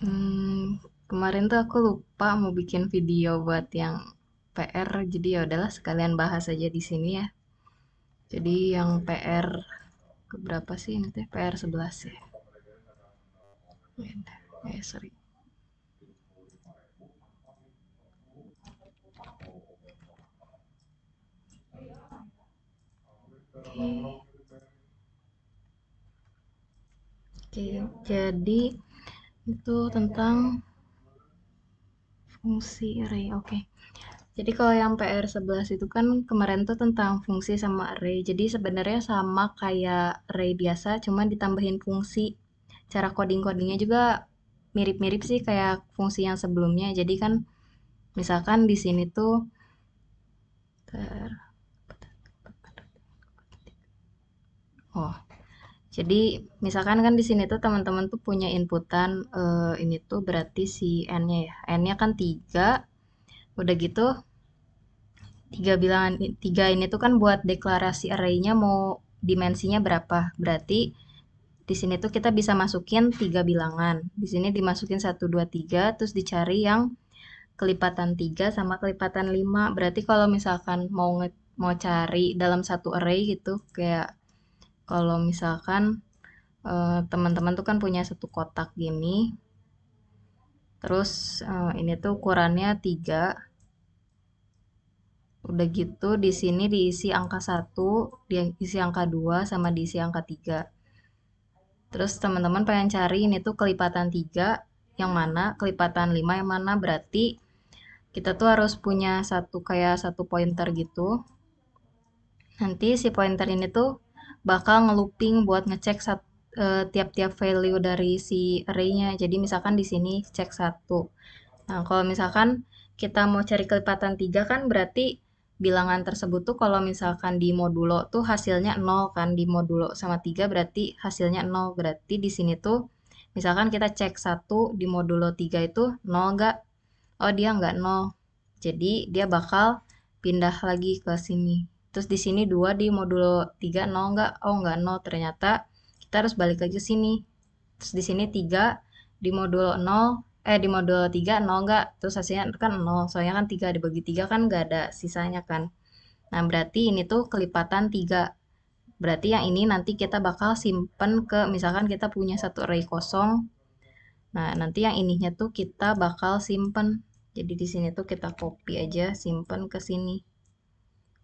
Hmm, kemarin tuh aku lupa mau bikin video buat yang PR, jadi ya udahlah sekalian bahas aja di sini ya. Jadi yang PR berapa sih ini teh? PR 11 ya. Ya, eh, sorry. Oke, jadi itu tentang fungsi array. Oke. Jadi kalau yang PR 11 itu kan kemarin tuh tentang fungsi sama array. Jadi sebenarnya sama kayak array biasa, cuman ditambahin fungsi. Cara coding-codingnya juga mirip-mirip sih kayak fungsi yang sebelumnya. Jadi kan misalkan di sini tuh ter Oh. Jadi misalkan kan di sini tuh teman-teman tuh punya inputan uh, ini tuh berarti si n-nya ya. N-nya kan tiga Udah gitu tiga bilangan tiga ini tuh kan buat deklarasi arraynya mau dimensinya berapa. Berarti di sini tuh kita bisa masukin tiga bilangan. Di sini dimasukin satu dua tiga terus dicari yang kelipatan tiga sama kelipatan lima Berarti kalau misalkan mau mau cari dalam satu array gitu kayak kalau misalkan eh, teman-teman uh, tuh kan punya satu kotak gini terus uh, ini tuh ukurannya tiga, udah gitu di sini diisi angka satu, diisi angka dua sama diisi angka tiga. terus teman-teman pengen cari ini tuh kelipatan tiga yang mana kelipatan lima yang mana berarti kita tuh harus punya satu kayak satu pointer gitu nanti si pointer ini tuh bakal ngeluping buat ngecek sat, eh, tiap-tiap value dari si array Jadi misalkan di sini cek satu. Nah, kalau misalkan kita mau cari kelipatan tiga kan berarti bilangan tersebut tuh kalau misalkan di modulo tuh hasilnya nol kan di modulo sama tiga berarti hasilnya nol berarti di sini tuh misalkan kita cek satu di modulo tiga itu nol nggak oh dia nggak nol jadi dia bakal pindah lagi ke sini terus di sini dua di modulo 3 0 nggak oh nggak 0 ternyata kita harus balik lagi ke sini terus di sini tiga di modulo 0 eh di modulo 3 0 nggak terus hasilnya kan 0 soalnya kan tiga dibagi tiga kan nggak ada sisanya kan nah berarti ini tuh kelipatan tiga berarti yang ini nanti kita bakal simpen ke misalkan kita punya satu array kosong nah nanti yang ininya tuh kita bakal simpen jadi di sini tuh kita copy aja simpen ke sini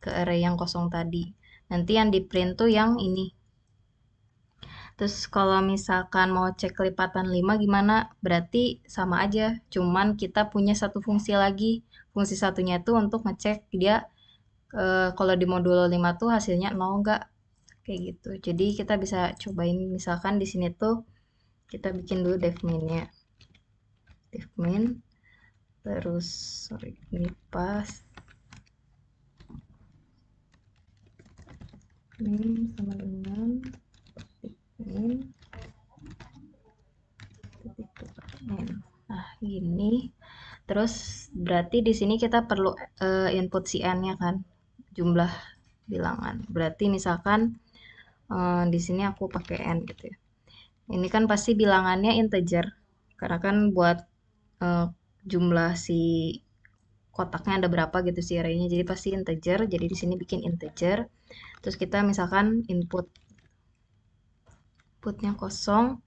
ke array yang kosong tadi. Nanti yang di print tuh yang ini. Terus kalau misalkan mau cek kelipatan 5 gimana? Berarti sama aja, cuman kita punya satu fungsi lagi. Fungsi satunya itu untuk ngecek dia e, kalau di modulo 5 tuh hasilnya 0 enggak. Kayak gitu. Jadi kita bisa cobain misalkan di sini tuh kita bikin dulu devmin-nya. main. terus sorry, ini pas min sama dengan titik nah gini terus berarti di sini kita perlu uh, input cn nya kan jumlah bilangan berarti misalkan uh, di sini aku pakai n gitu ya ini kan pasti bilangannya integer karena kan buat uh, jumlah si kotaknya ada berapa gitu si arraynya jadi pasti integer jadi di sini bikin integer terus kita misalkan input inputnya kosong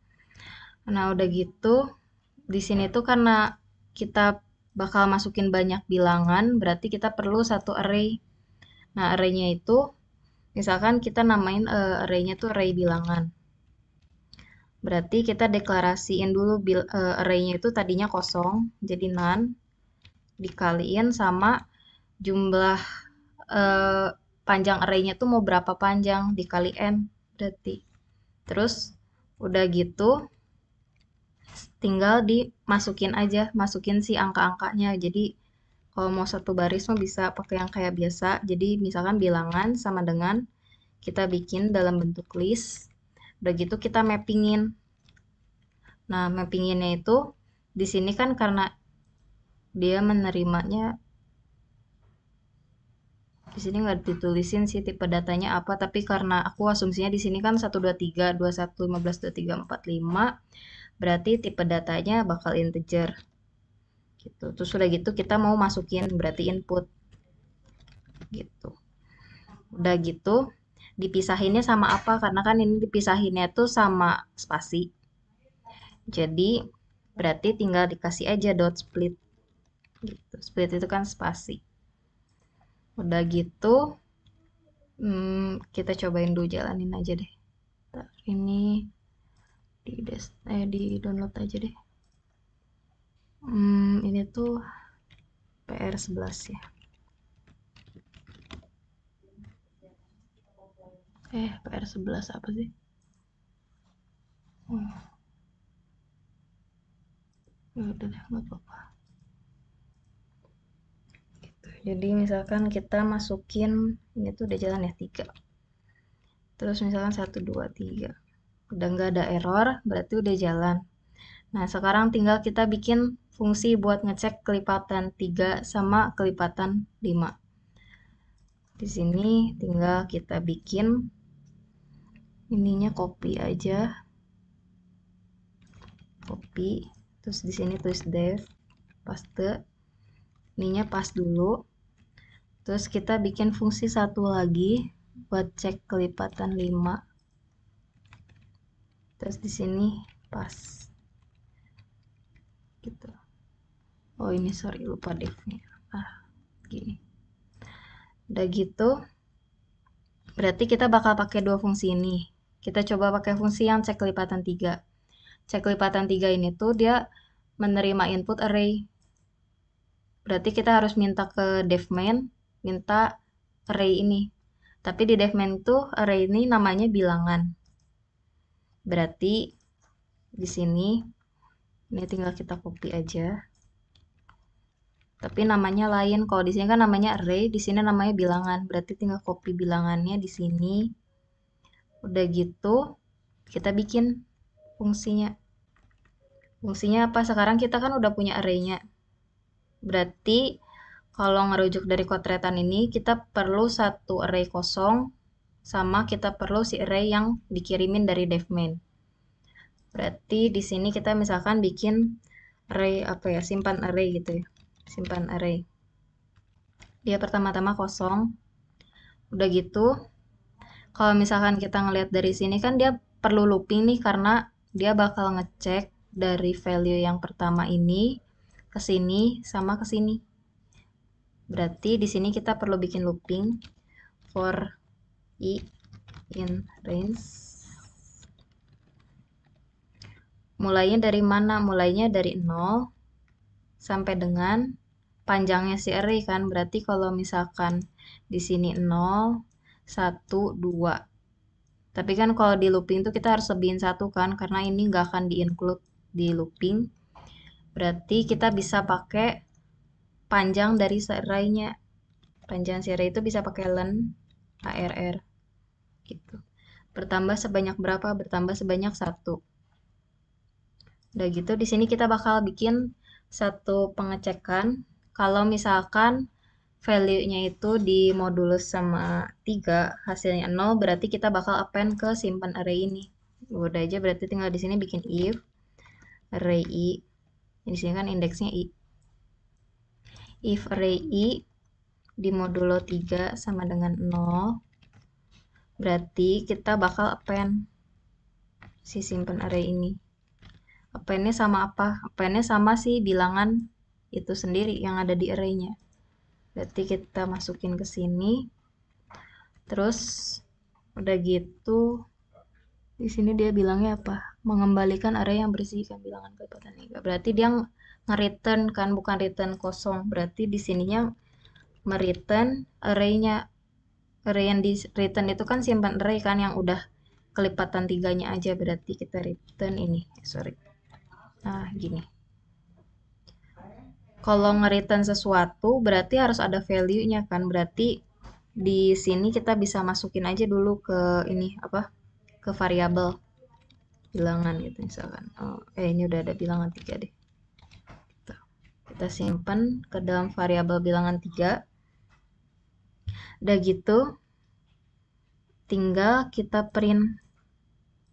nah udah gitu di sini tuh karena kita bakal masukin banyak bilangan berarti kita perlu satu array nah arraynya itu misalkan kita namain uh, arraynya tuh array bilangan berarti kita deklarasiin dulu bil, uh, arraynya itu tadinya kosong jadi none dikaliin sama jumlah eh, panjang arraynya tuh mau berapa panjang dikali n berarti terus udah gitu tinggal dimasukin aja masukin si angka-angkanya jadi kalau mau satu baris mau bisa pakai yang kayak biasa jadi misalkan bilangan sama dengan kita bikin dalam bentuk list udah gitu kita mappingin nah mappinginnya itu di sini kan karena dia menerimanya di sini nggak ditulisin sih tipe datanya apa tapi karena aku asumsinya di sini kan 123 21 15 23 45 berarti tipe datanya bakal integer gitu terus sudah gitu kita mau masukin berarti input gitu udah gitu dipisahinnya sama apa karena kan ini dipisahinnya tuh sama spasi jadi berarti tinggal dikasih aja dot split gitu split itu kan spasi udah gitu hmm, kita cobain dulu jalanin aja deh Bentar, ini di des eh di download aja deh hmm, ini tuh PR 11 ya eh PR 11 apa sih hmm. Ya udah deh nggak apa-apa jadi misalkan kita masukin ini tuh udah jalan ya tiga. terus misalkan satu dua tiga. udah nggak ada error berarti udah jalan nah sekarang tinggal kita bikin fungsi buat ngecek kelipatan tiga sama kelipatan lima. di sini tinggal kita bikin ininya copy aja copy terus di sini tulis dev paste ininya pas dulu terus kita bikin fungsi satu lagi buat cek kelipatan 5 terus di sini pas gitu oh ini sorry lupa defnya ah gini udah gitu berarti kita bakal pakai dua fungsi ini kita coba pakai fungsi yang cek kelipatan 3 cek kelipatan 3 ini tuh dia menerima input array berarti kita harus minta ke main minta array ini. Tapi di defmen itu array ini namanya bilangan. Berarti di sini ini tinggal kita copy aja. Tapi namanya lain. Kalau di sini kan namanya array, di sini namanya bilangan. Berarti tinggal copy bilangannya di sini. Udah gitu kita bikin fungsinya. Fungsinya apa? Sekarang kita kan udah punya arraynya. Berarti kalau ngerujuk dari kotretan ini, kita perlu satu array kosong sama kita perlu si array yang dikirimin dari dev main. Berarti di sini kita misalkan bikin array apa ya, simpan array gitu ya. Simpan array. Dia pertama-tama kosong. Udah gitu, kalau misalkan kita ngelihat dari sini kan dia perlu looping nih karena dia bakal ngecek dari value yang pertama ini ke sini sama ke sini. Berarti di sini kita perlu bikin looping for i in range. Mulainya dari mana? Mulainya dari 0 sampai dengan panjangnya si array kan. Berarti kalau misalkan di sini 0, 1, 2. Tapi kan kalau di looping itu kita harus lebihin satu kan karena ini nggak akan di-include di looping. Berarti kita bisa pakai panjang dari serainya. Panjang serai itu bisa pakai len ARR. Gitu. Bertambah sebanyak berapa? Bertambah sebanyak satu. Udah gitu, di sini kita bakal bikin satu pengecekan. Kalau misalkan value-nya itu di modulus sama tiga hasilnya nol berarti kita bakal append ke simpan array ini. Udah aja, berarti tinggal di sini bikin if array i. Di sini kan indeksnya i if array i di modulo 3 sama dengan 0 berarti kita bakal append si simpen array ini appendnya sama apa? appendnya sama si bilangan itu sendiri yang ada di arraynya berarti kita masukin ke sini terus udah gitu di sini dia bilangnya apa mengembalikan array yang berisi bilangan kelipatan tiga berarti dia nge-return kan bukan return kosong berarti di sininya mereturn arraynya array yang di return itu kan simpan array kan yang udah kelipatan tiganya aja berarti kita return ini eh, sorry nah gini kalau nge sesuatu berarti harus ada value-nya kan berarti di sini kita bisa masukin aja dulu ke ini apa ke variabel bilangan gitu misalkan oh, eh ini udah ada bilangan tiga deh kita simpan ke dalam variabel bilangan 3. Udah gitu, tinggal kita print.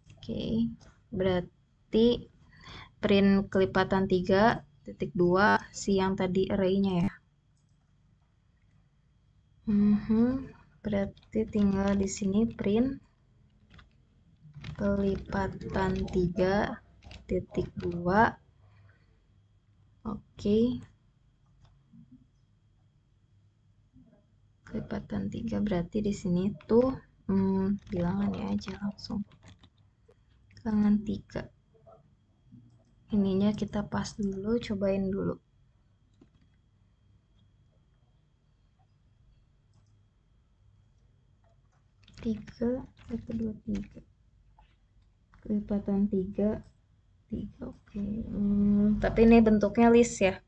Oke, okay. berarti print kelipatan 3, titik 2, si yang tadi array-nya ya. Mm -hmm. Berarti tinggal di sini print kelipatan 3 titik 2 Oke. kelipatan 3 berarti di sini tuh hmm, bilangannya aja langsung. Bilangan 3. Ininya kita pas dulu, cobain dulu. tiga satu dua tiga kelipatan tiga tiga oke hmm, tapi ini bentuknya list ya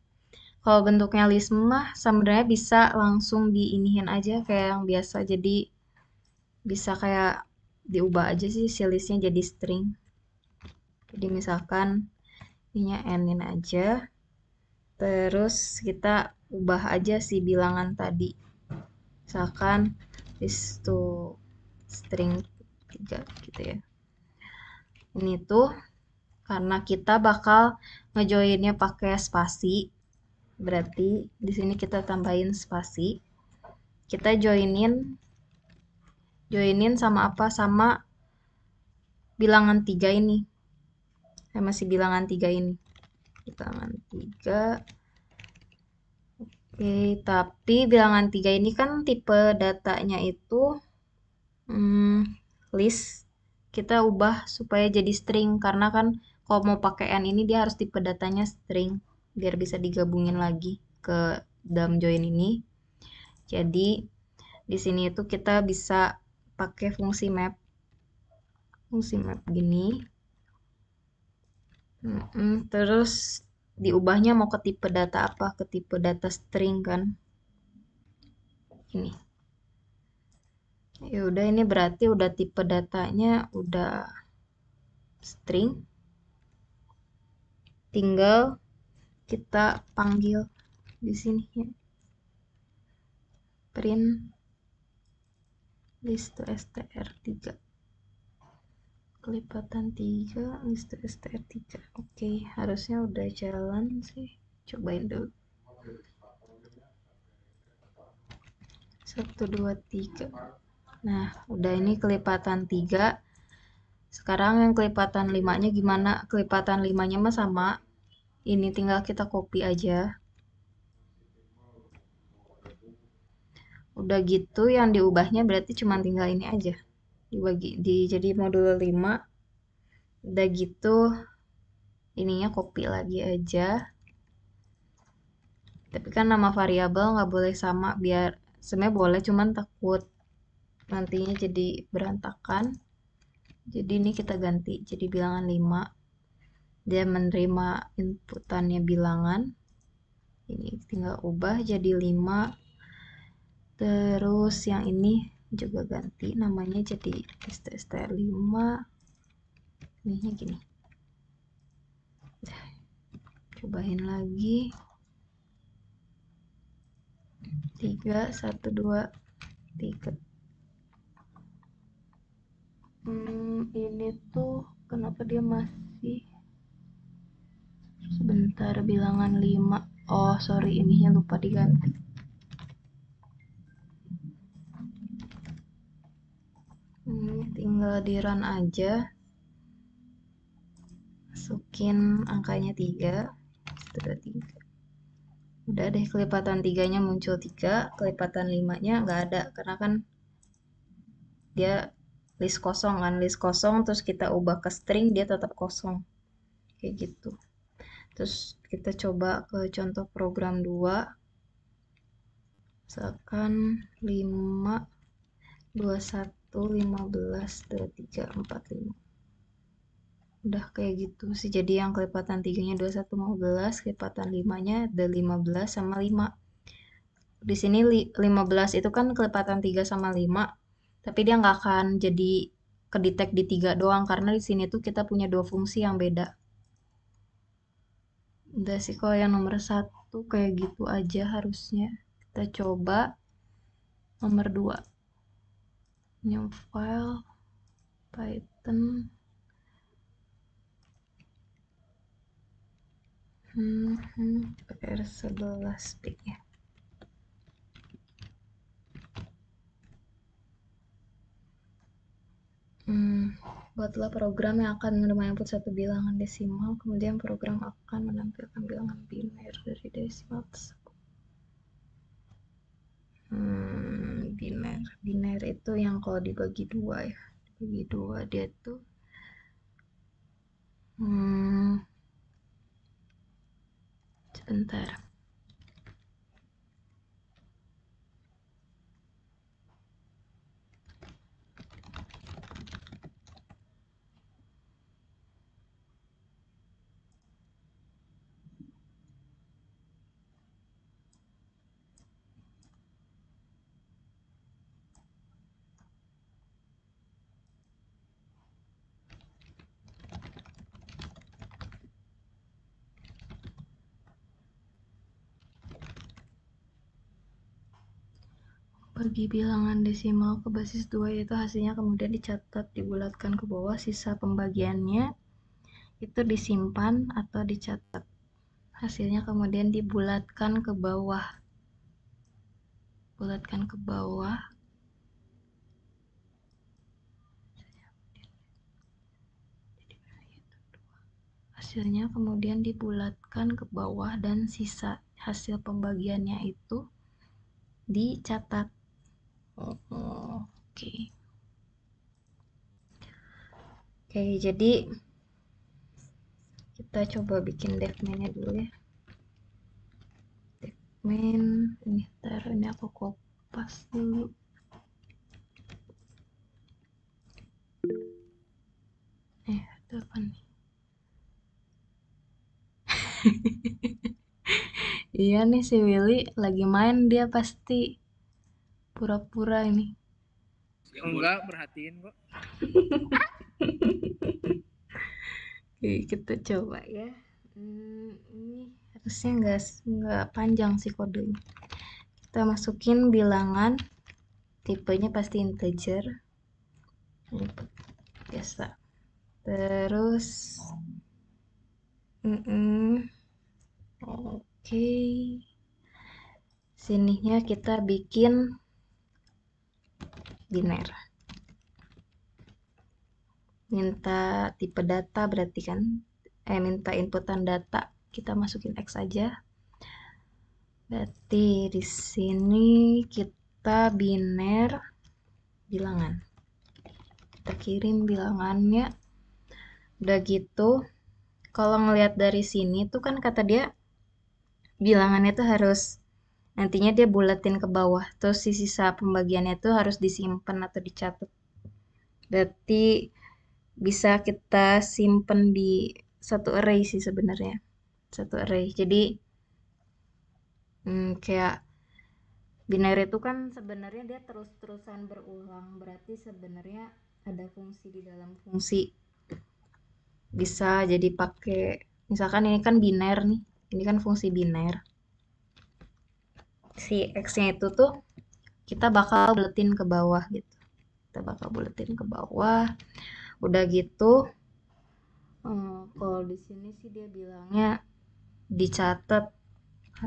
kalau bentuknya list mah sebenarnya bisa langsung diinihin aja kayak yang biasa jadi bisa kayak diubah aja sih si listnya jadi string jadi misalkan ini n aja terus kita ubah aja si bilangan tadi misalkan list to string 3 gitu ya ini tuh karena kita bakal ngejoinnya pakai spasi berarti di sini kita tambahin spasi kita joinin joinin sama apa sama bilangan tiga ini saya masih bilangan tiga ini bilangan tiga oke tapi bilangan tiga ini kan tipe datanya itu hmm, list kita ubah supaya jadi string karena kan kalau mau pakai n ini dia harus tipe datanya string biar bisa digabungin lagi ke dalam join ini jadi di sini itu kita bisa pakai fungsi map fungsi map gini terus diubahnya mau ke tipe data apa ke tipe data string kan ini ya udah ini berarti udah tipe datanya udah string tinggal kita panggil di sini ya. print list to str3 kelipatan 3 list to str3 oke okay, harusnya udah jalan sih cobain dulu 1 2 3 nah udah ini kelipatan 3 sekarang yang kelipatan 5-nya gimana? Kelipatan 5-nya mah sama. Ini tinggal kita copy aja. Udah gitu yang diubahnya berarti cuma tinggal ini aja. Dibagi di jadi modul 5. Udah gitu ininya copy lagi aja. Tapi kan nama variabel nggak boleh sama biar sebenarnya boleh cuman takut nantinya jadi berantakan jadi ini kita ganti jadi bilangan 5 dia menerima inputannya bilangan ini tinggal ubah jadi 5 terus yang ini juga ganti namanya jadi st 5 ini gini cobain lagi 3 1 2 3 hmm, ini tuh kenapa dia masih sebentar bilangan 5 oh sorry ininya lupa diganti hmm, tinggal di run aja masukin angkanya 3 sudah 3 udah deh kelipatan tiganya muncul 3 kelipatan 5 nya nggak ada karena kan dia list kosong kan list kosong terus kita ubah ke string dia tetap kosong kayak gitu terus kita coba ke contoh program 2 misalkan 5 21 15 23 45 udah kayak gitu sih jadi yang kelipatan tiganya 21 15 kelipatan 5 nya ada 15 sama 5 di sini 15 itu kan kelipatan 3 sama 5 tapi dia nggak akan jadi kedetek di tiga doang karena di sini tuh kita punya dua fungsi yang beda. Udah sih kalau yang nomor satu kayak gitu aja harusnya. Kita coba nomor dua. New file, Python. Hmm, hmm pakai R11 ya. Hmm, buatlah program yang akan menerima input satu bilangan desimal, kemudian program akan menampilkan bilangan biner dari desimal tersebut. Hmm, biner, biner itu yang kalau dibagi dua ya, dibagi dua dia tuh. Hmm, sebentar. di bilangan desimal ke basis 2 yaitu hasilnya kemudian dicatat dibulatkan ke bawah sisa pembagiannya itu disimpan atau dicatat hasilnya kemudian dibulatkan ke bawah bulatkan ke bawah hasilnya kemudian dibulatkan ke bawah dan sisa hasil pembagiannya itu dicatat oke okay. oke okay, jadi kita coba bikin devman-nya dulu ya main ini taruh ini aku kopas dulu eh itu apa nih iya nih si Willy lagi main dia pasti pura-pura ini enggak perhatiin kok Oke, kita coba ya hmm, ini harusnya enggak enggak panjang sih kodenya kita masukin bilangan tipenya pasti integer biasa terus mm -mm. oke okay. sininya kita bikin biner, minta tipe data berarti kan eh minta inputan data kita masukin X aja berarti di sini kita biner bilangan kita kirim bilangannya udah gitu kalau ngelihat dari sini tuh kan kata dia bilangannya tuh harus nantinya dia bulatin ke bawah terus si sisa pembagiannya itu harus disimpan atau dicatat berarti bisa kita simpan di satu array sih sebenarnya satu array jadi hmm, kayak biner itu kan sebenarnya dia terus-terusan berulang berarti sebenarnya ada fungsi di dalam fungsi bisa jadi pakai misalkan ini kan biner nih ini kan fungsi biner si X-nya itu tuh kita bakal buletin ke bawah gitu. Kita bakal buletin ke bawah. Udah gitu hmm, kalau di sini sih dia bilangnya dicatat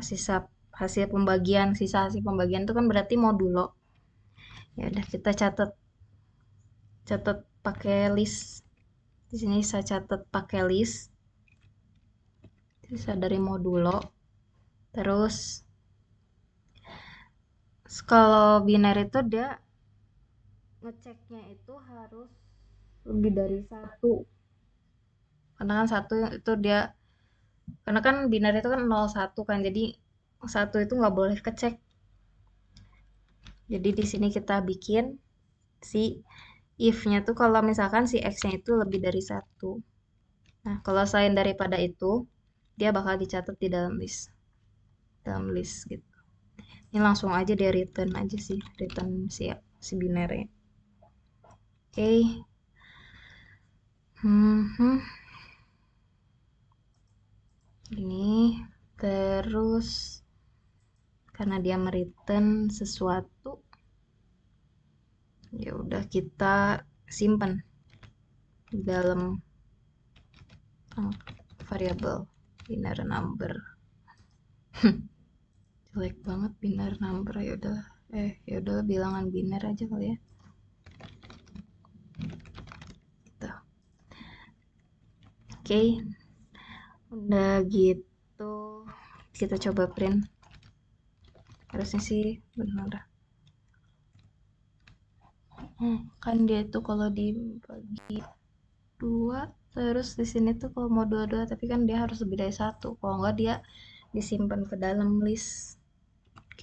sisa hasil pembagian, sisa hasil pembagian itu kan berarti modulo. Ya udah kita catat catat pakai list. Di sini saya catat pakai list. Sisa dari modulo. Terus kalau biner itu dia ngeceknya itu harus lebih dari satu karena kan satu itu dia karena kan biner itu kan 01 kan jadi satu itu nggak boleh kecek jadi di sini kita bikin si if-nya tuh kalau misalkan si x-nya itu lebih dari satu nah kalau selain daripada itu dia bakal dicatat di dalam list dalam list gitu ini langsung aja dia return aja sih return si si binary oke okay. Hmm, hmm ini terus karena dia meriten sesuatu ya udah kita simpan dalam oh, variabel inner number jelek banget biner number ya udah eh ya udah bilangan biner aja kali ya gitu oke okay. udah gitu kita coba print harusnya sih benar hmm, kan dia itu kalau dibagi dua terus di sini tuh kalau mau dua-dua tapi kan dia harus lebih dari satu kalau enggak dia disimpan ke dalam list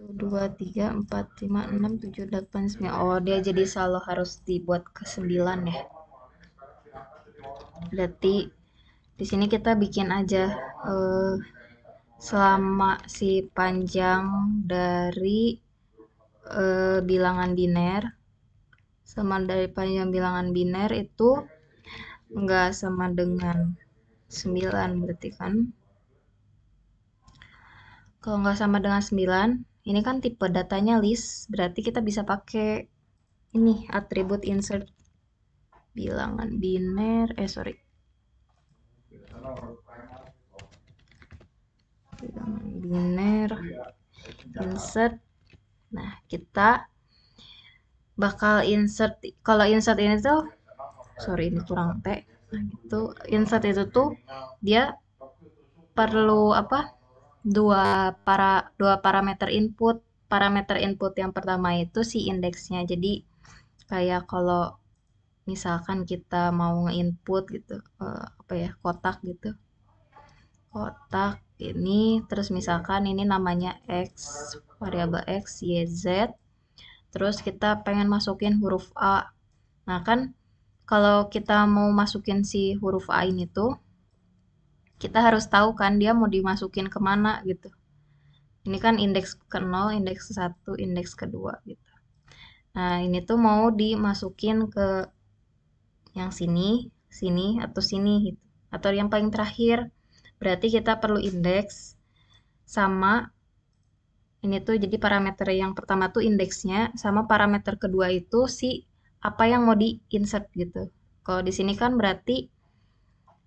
dua tiga empat lima enam tujuh delapan sembilan oh dia jadi selalu harus dibuat ke sembilan ya berarti di sini kita bikin aja eh, selama si panjang dari eh, bilangan biner sama dari panjang bilangan biner itu enggak sama dengan 9 berarti kan kalau nggak sama dengan 9 ini kan tipe datanya list, berarti kita bisa pakai ini atribut insert bilangan biner, eh sorry. Bilangan biner, insert. Nah, kita bakal insert, kalau insert ini tuh, sorry ini kurang T. Nah, itu insert itu tuh dia perlu apa dua para dua parameter input. Parameter input yang pertama itu si indeksnya. Jadi kayak kalau misalkan kita mau nginput gitu uh, apa ya kotak gitu kotak ini terus misalkan ini namanya x variabel x y z terus kita pengen masukin huruf a nah kan kalau kita mau masukin si huruf a ini tuh kita harus tahu kan dia mau dimasukin kemana gitu ini kan indeks ke 0, indeks ke 1, indeks ke 2 gitu. Nah, ini tuh mau dimasukin ke yang sini, sini, atau sini gitu. Atau yang paling terakhir, berarti kita perlu indeks sama ini tuh jadi parameter yang pertama tuh indeksnya sama parameter kedua itu si apa yang mau di insert gitu. Kalau di sini kan berarti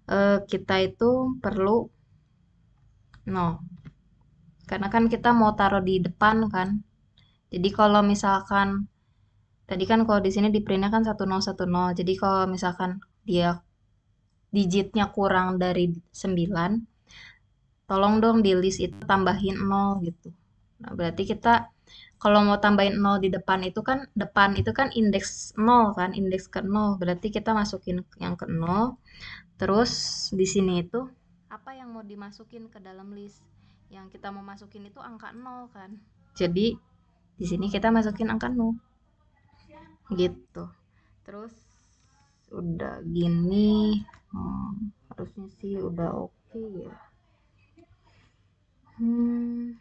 eh, kita itu perlu no karena kan kita mau taruh di depan kan jadi kalau misalkan tadi kan kalau di sini di printnya kan nol. jadi kalau misalkan dia digitnya kurang dari 9 tolong dong di list itu tambahin 0 gitu nah berarti kita kalau mau tambahin 0 di depan itu kan depan itu kan indeks 0 kan indeks ke 0 berarti kita masukin yang ke 0 terus di sini itu apa yang mau dimasukin ke dalam list yang kita mau masukin itu angka 0 kan jadi di sini kita masukin angka 0 gitu terus udah gini hmm, harusnya sih udah oke okay ya hmm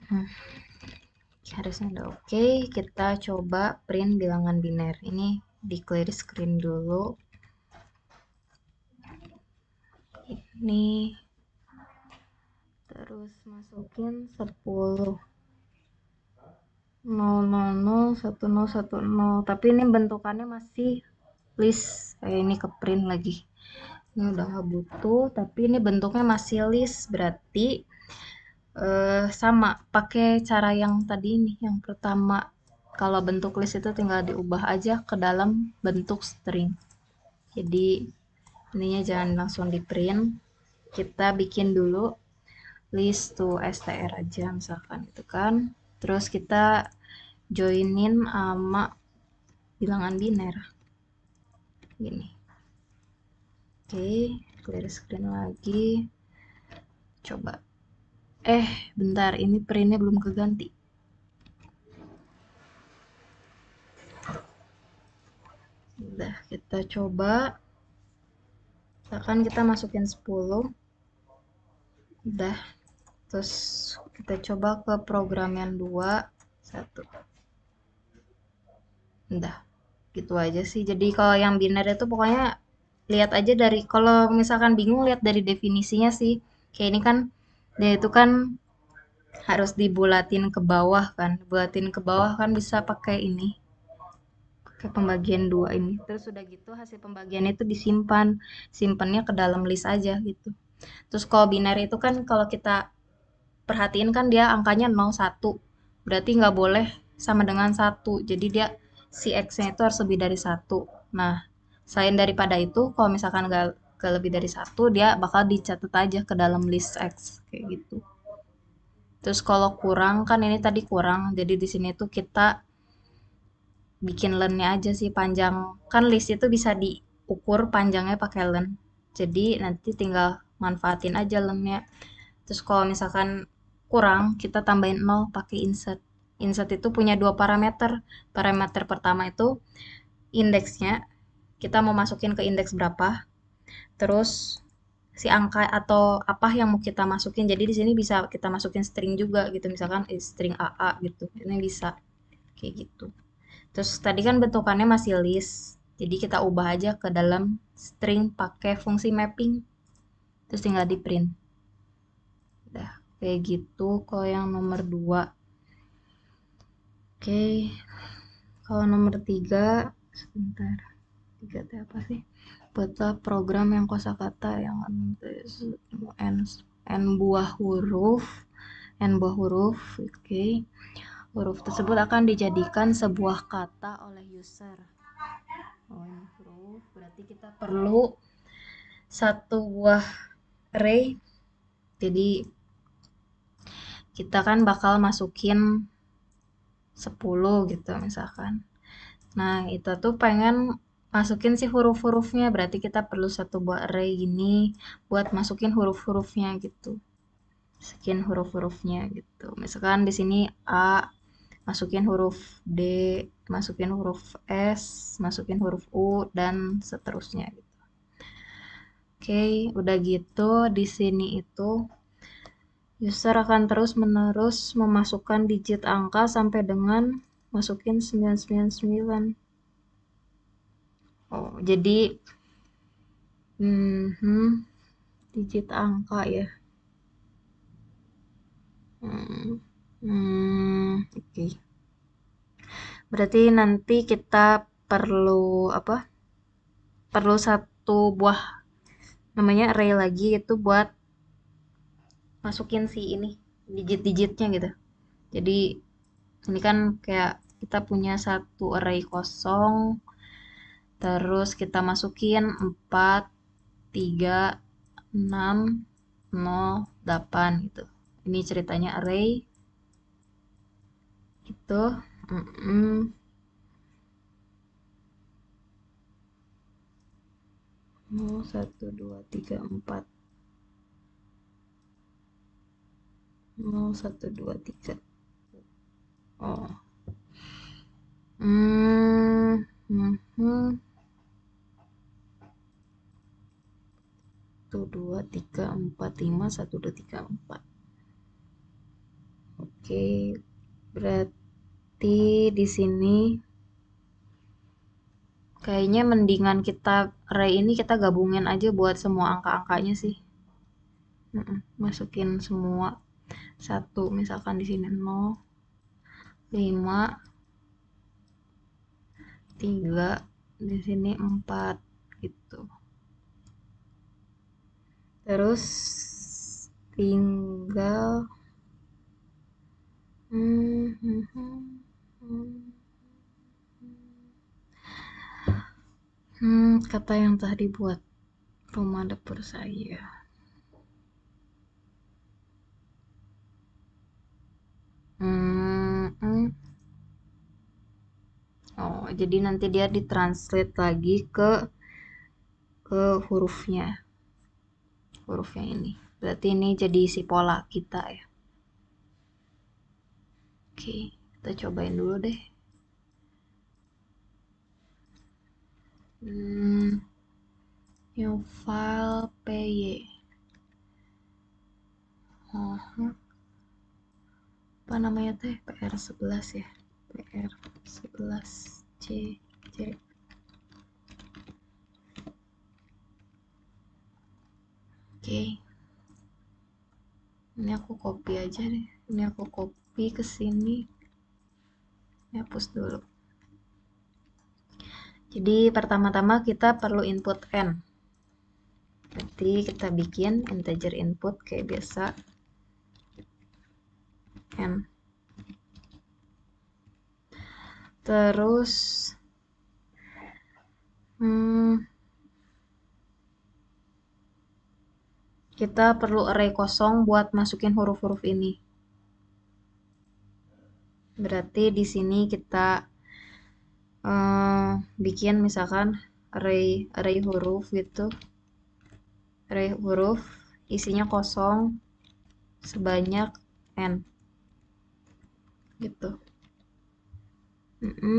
harusnya udah oke okay. kita coba print bilangan biner ini di clear screen dulu ini terus masukin 10 0 0 0 0 1 1 0 tapi ini bentukannya masih list kayak eh, ini ke print lagi ini udah nggak butuh tapi ini bentuknya masih list berarti uh, sama, pakai cara yang tadi ini, yang pertama. Kalau bentuk list itu tinggal diubah aja ke dalam bentuk string. Jadi, ininya jangan langsung di-print. Kita bikin dulu list to str aja misalkan itu kan. Terus kita joinin sama bilangan biner. Gini. Oke, clear screen lagi. Coba Eh, bentar, ini printnya belum keganti. Udah, kita coba. Misalkan kita masukin 10. Udah. Terus kita coba ke program yang 2, 1. Udah. Gitu aja sih. Jadi kalau yang binary itu pokoknya lihat aja dari kalau misalkan bingung lihat dari definisinya sih. Kayak ini kan dia itu kan harus dibulatin ke bawah kan. Bulatin ke bawah kan bisa pakai ini. Pakai pembagian dua ini. Terus sudah gitu hasil pembagian itu disimpan. Simpannya ke dalam list aja gitu. Terus kalau biner itu kan kalau kita perhatiin kan dia angkanya 01. Berarti nggak boleh sama dengan satu. Jadi dia si X-nya itu harus lebih dari satu. Nah, selain daripada itu, kalau misalkan nggak ke lebih dari satu dia bakal dicatat aja ke dalam list X kayak gitu terus kalau kurang kan ini tadi kurang jadi di sini tuh kita bikin lennya aja sih panjang kan list itu bisa diukur panjangnya pakai len jadi nanti tinggal manfaatin aja lennya terus kalau misalkan kurang kita tambahin nol pakai insert insert itu punya dua parameter parameter pertama itu indeksnya kita mau masukin ke indeks berapa terus si angka atau apa yang mau kita masukin. Jadi di sini bisa kita masukin string juga gitu, misalkan eh, string AA gitu. Ini bisa kayak gitu. Terus tadi kan bentukannya masih list. Jadi kita ubah aja ke dalam string pakai fungsi mapping. Terus tinggal di print. Udah, kayak gitu kalau yang nomor 2. Oke. Kalau nomor 3 sebentar. 3 apa sih? peta program yang kosakata yang n n buah huruf n buah huruf oke okay. huruf tersebut akan dijadikan sebuah kata oleh user oh huruf berarti kita perlu satu buah array jadi kita kan bakal masukin 10 gitu misalkan nah itu tuh pengen masukin sih huruf-hurufnya berarti kita perlu satu buat array ini buat masukin huruf-hurufnya gitu masukin huruf-hurufnya gitu misalkan di sini a masukin huruf d masukin huruf s masukin huruf u dan seterusnya gitu oke udah gitu di sini itu user akan terus menerus memasukkan digit angka sampai dengan masukin 999 Oh, jadi hmm, digit angka ya. Hmm, hmm, oke. Okay. Berarti nanti kita perlu apa? Perlu satu buah namanya array lagi itu buat masukin si ini digit-digitnya gitu. Jadi ini kan kayak kita punya satu array kosong Terus kita masukin 4, 3, 6, 0, 8 gitu. Ini ceritanya array. Gitu. Mm -mm. Oh, 1, 2, 3, 4. Oh, 1, 2, 3. Oh. Mm hmm. Hmm. hmm. 1, 2 3 4 5 1 2 3 4 oke berarti di sini kayaknya mendingan kita array ini kita gabungin aja buat semua angka-angkanya sih masukin semua satu misalkan di sini 0 5 3 di sini 4 gitu terus tinggal hmm, hmm, hmm, hmm, kata yang telah dibuat rumah dapur saya hmm, hmm. oh jadi nanti dia ditranslate lagi ke ke hurufnya Hurufnya ini berarti ini jadi si pola kita ya oke kita cobain dulu deh hmm, new file py oh, apa namanya teh PR11 ya PR11 C C okay. ini aku copy aja deh ini aku copy ke sini hapus dulu jadi pertama-tama kita perlu input n berarti kita bikin integer input kayak biasa n terus hmm, Kita perlu array kosong buat masukin huruf-huruf ini. Berarti di sini kita uh, bikin misalkan array array huruf gitu array huruf isinya kosong sebanyak n gitu mm -mm.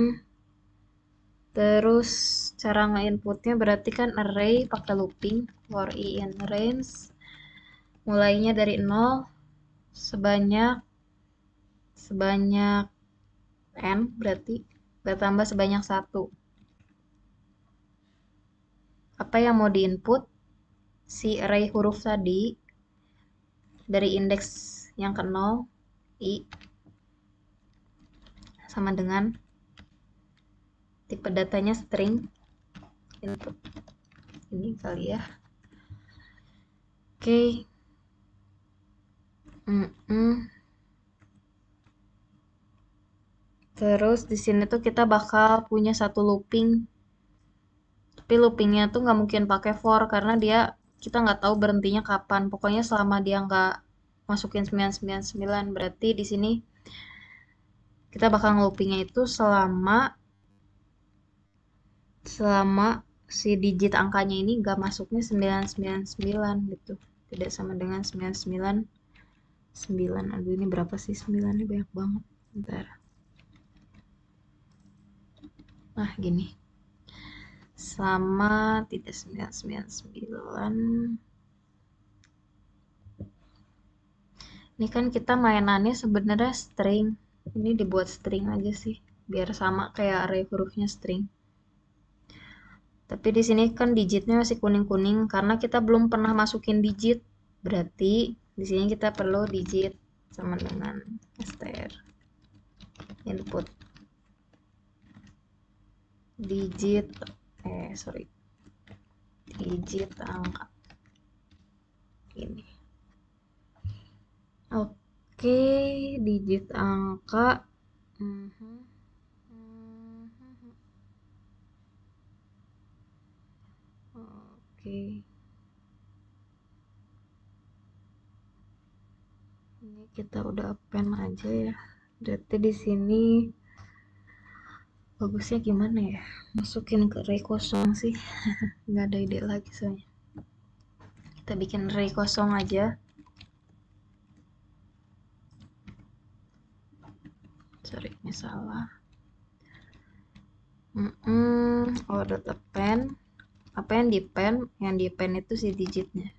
terus cara nge-inputnya berarti kan array pakai looping for i in range mulainya dari nol sebanyak sebanyak n berarti bertambah sebanyak satu Apa yang mau diinput? Si array huruf tadi dari indeks yang ke nol i sama dengan tipe datanya string input ini kali ya. Oke. Okay. Mm-mm. Terus di sini tuh kita bakal punya satu looping. Tapi loopingnya tuh nggak mungkin pakai for karena dia kita nggak tahu berhentinya kapan. Pokoknya selama dia nggak masukin 999 berarti di sini kita bakal ngelupingnya itu selama selama si digit angkanya ini nggak masuknya 999 gitu. Tidak sama dengan 99 9 aduh ini berapa sih 9 ini banyak banget ntar nah gini sama tidak 999 ini kan kita mainannya sebenarnya string ini dibuat string aja sih biar sama kayak array hurufnya string tapi di sini kan digitnya masih kuning-kuning karena kita belum pernah masukin digit berarti di sini kita perlu digit sama dengan str input digit eh sorry digit angka ini oke digit angka mhm. Mhm. Mhm. oke okay. kita udah open aja ya berarti di sini bagusnya gimana ya masukin ke array kosong sih nggak ada ide lagi soalnya kita bikin array kosong aja sorry ini salah mm -mm. oh dot append apa yang di pen? yang di pen itu si digitnya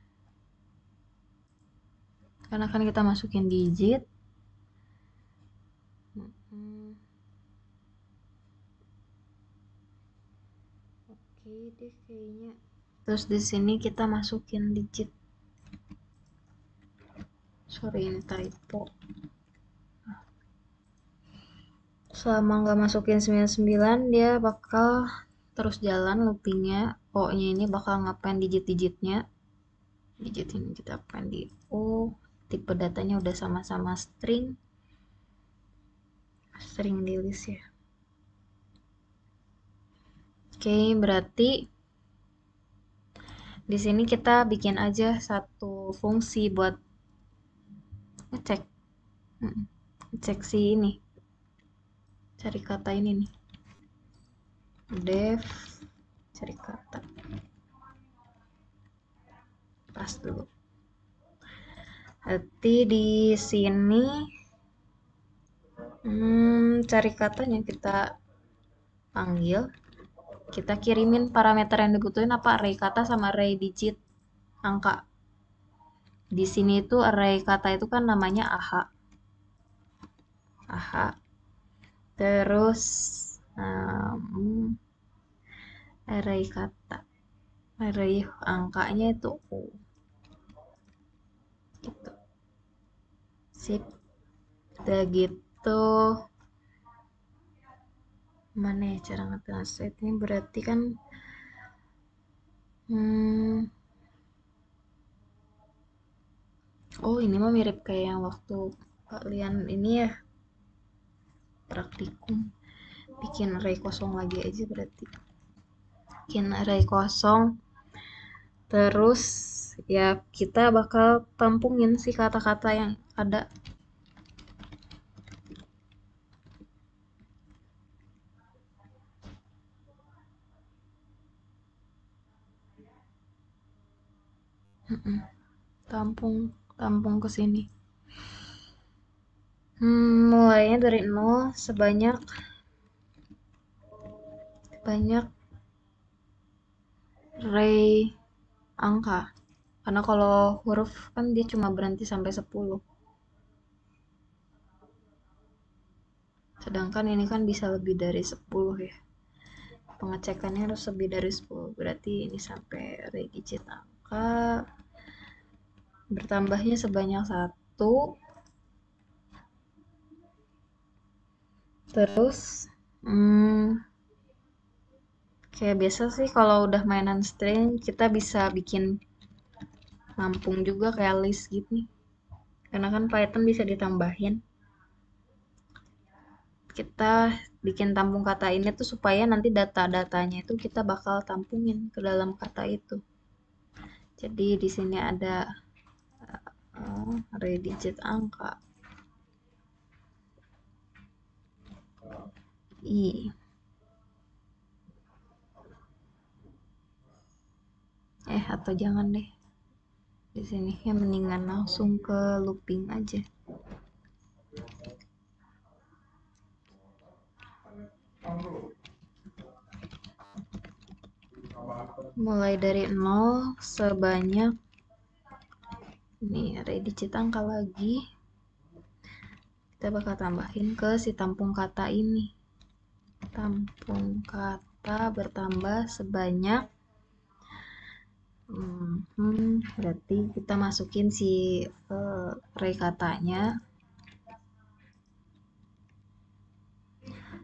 karena kan kita masukin digit oke deh kayaknya terus di sini kita masukin digit sorry ini typo selama nggak masukin 99 dia bakal terus jalan loopingnya O ini bakal ngapain digit-digitnya digit ini kita apain di Oh tipe datanya udah sama-sama string string di list ya oke berarti di sini kita bikin aja satu fungsi buat ngecek ngecek si ini cari kata ini nih dev cari kata pas dulu Berarti di sini hmm, cari yang kita panggil. Kita kirimin parameter yang dibutuhin apa array kata sama array digit angka. Di sini itu array kata itu kan namanya aha. Aha. Terus um, array kata. Array angkanya itu U gitu sip udah gitu mana ya cara nge-translate ini berarti kan hmm, oh ini mah mirip kayak yang waktu kalian ini ya praktikum bikin array kosong lagi aja berarti bikin array kosong terus ya kita bakal tampungin sih kata-kata yang ada tampung tampung ke sini hmm, mulainya dari nol sebanyak banyak ray angka. Karena kalau huruf kan dia cuma berhenti sampai 10. Sedangkan ini kan bisa lebih dari 10 ya. Pengecekannya harus lebih dari 10. Berarti ini sampai digigit angka bertambahnya sebanyak satu terus hmm, kayak biasa sih kalau udah mainan string kita bisa bikin nampung juga kayak list gitu nih karena kan Python bisa ditambahin kita bikin tampung kata ini tuh supaya nanti data-datanya itu kita bakal tampungin ke dalam kata itu jadi di sini ada uh, array angka i eh atau jangan deh di sini ya mendingan langsung ke looping aja mulai dari nol sebanyak ini ready digit angka lagi kita bakal tambahin ke si tampung kata ini tampung kata bertambah sebanyak Hmm, berarti kita masukin si uh, eh, rekatanya,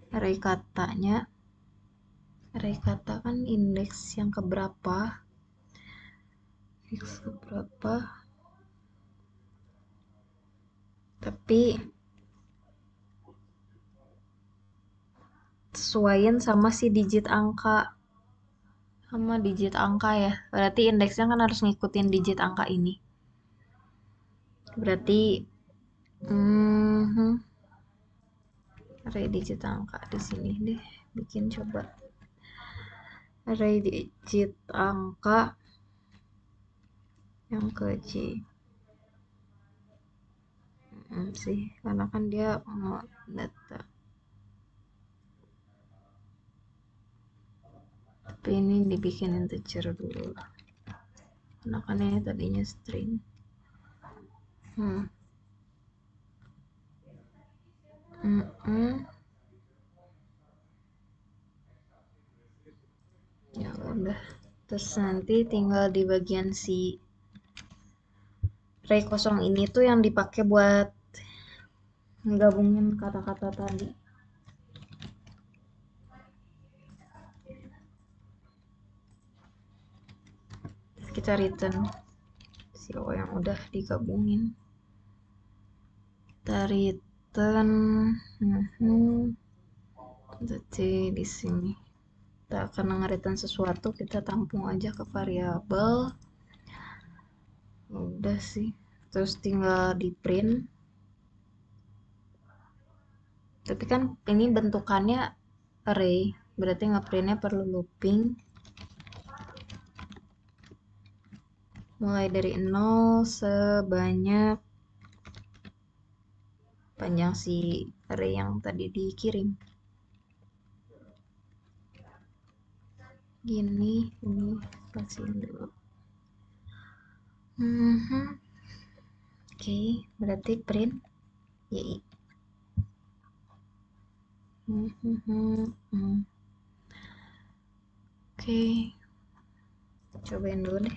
katanya. Array katanya. kata kan indeks yang keberapa? Indeks keberapa? Tapi sesuaiin sama si digit angka sama digit angka ya. Berarti indeksnya kan harus ngikutin digit angka ini. Berarti mm -hmm, array digit angka di sini deh. Bikin coba array digit angka yang ke C mm, sih karena kan dia mau data tapi ini yang teacher dulu lah karena kan tadinya string hmm. Mm -mm. ya udah terus nanti tinggal di bagian si ray kosong ini tuh yang dipakai buat gabungin kata-kata tadi kita return si O yang udah digabungin kita return -hmm. jadi di sini kita akan ngereturn sesuatu kita tampung aja ke variabel udah sih terus tinggal di print tapi kan ini bentukannya array berarti ngeprintnya perlu looping mulai dari nol sebanyak panjang si array yang tadi dikirim gini ini kasihin dulu mm -hmm. oke okay, berarti print yi mm -hmm. mm. Oke, okay. cobain dulu deh.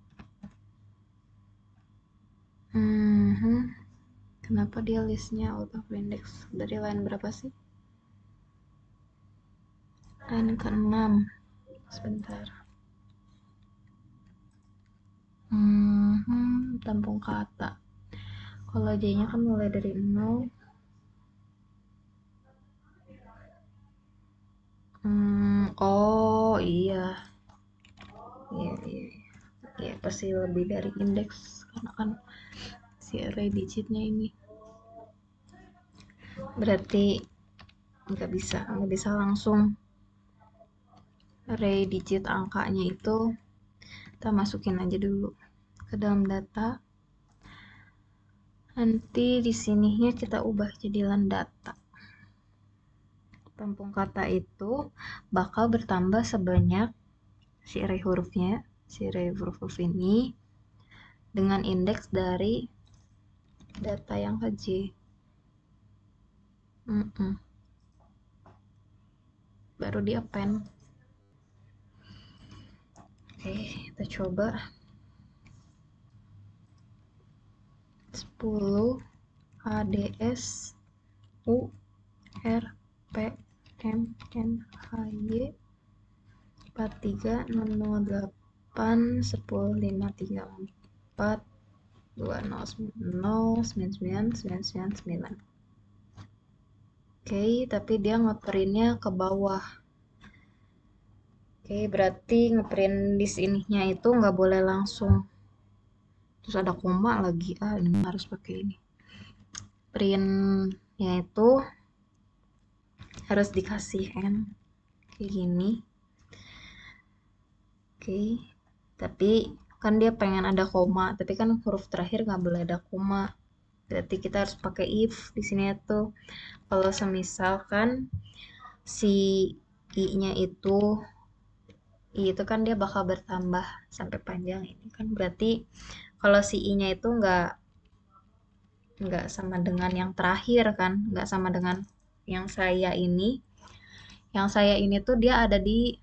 Hmm, Kenapa dia listnya out of index? Dari lain berapa sih? Line ke-6. Sebentar. Hmm, hmm, tampung kata. Kalau J-nya kan mulai dari nol Hmm, oh iya. Iya, iya. Ya, pasti lebih dari indeks karena kan si array digitnya ini berarti nggak bisa nggak bisa langsung array digit angkanya itu kita masukin aja dulu ke dalam data nanti di sininya kita ubah jadi land data pempung kata itu bakal bertambah sebanyak si array hurufnya si array huruf-huruf ini dengan indeks dari data yang ke J mm -mm. baru di append oke kita coba 10 ADS U R P M N H Y 43 08 10 5 3 4 dua nol okay, oke tapi dia ngeprintnya ke bawah oke berarti ngeprint di sininya itu nggak boleh langsung terus ada koma lagi ah ini harus pakai ini printnya itu harus dikasih n kayak gini oke tapi kan dia pengen ada koma tapi kan huruf terakhir nggak boleh ada koma berarti kita harus pakai if di sini tuh kalau semisalkan si i-nya itu i itu kan dia bakal bertambah sampai panjang ini kan berarti kalau si i-nya itu nggak nggak sama dengan yang terakhir kan nggak sama dengan yang saya ini yang saya ini tuh dia ada di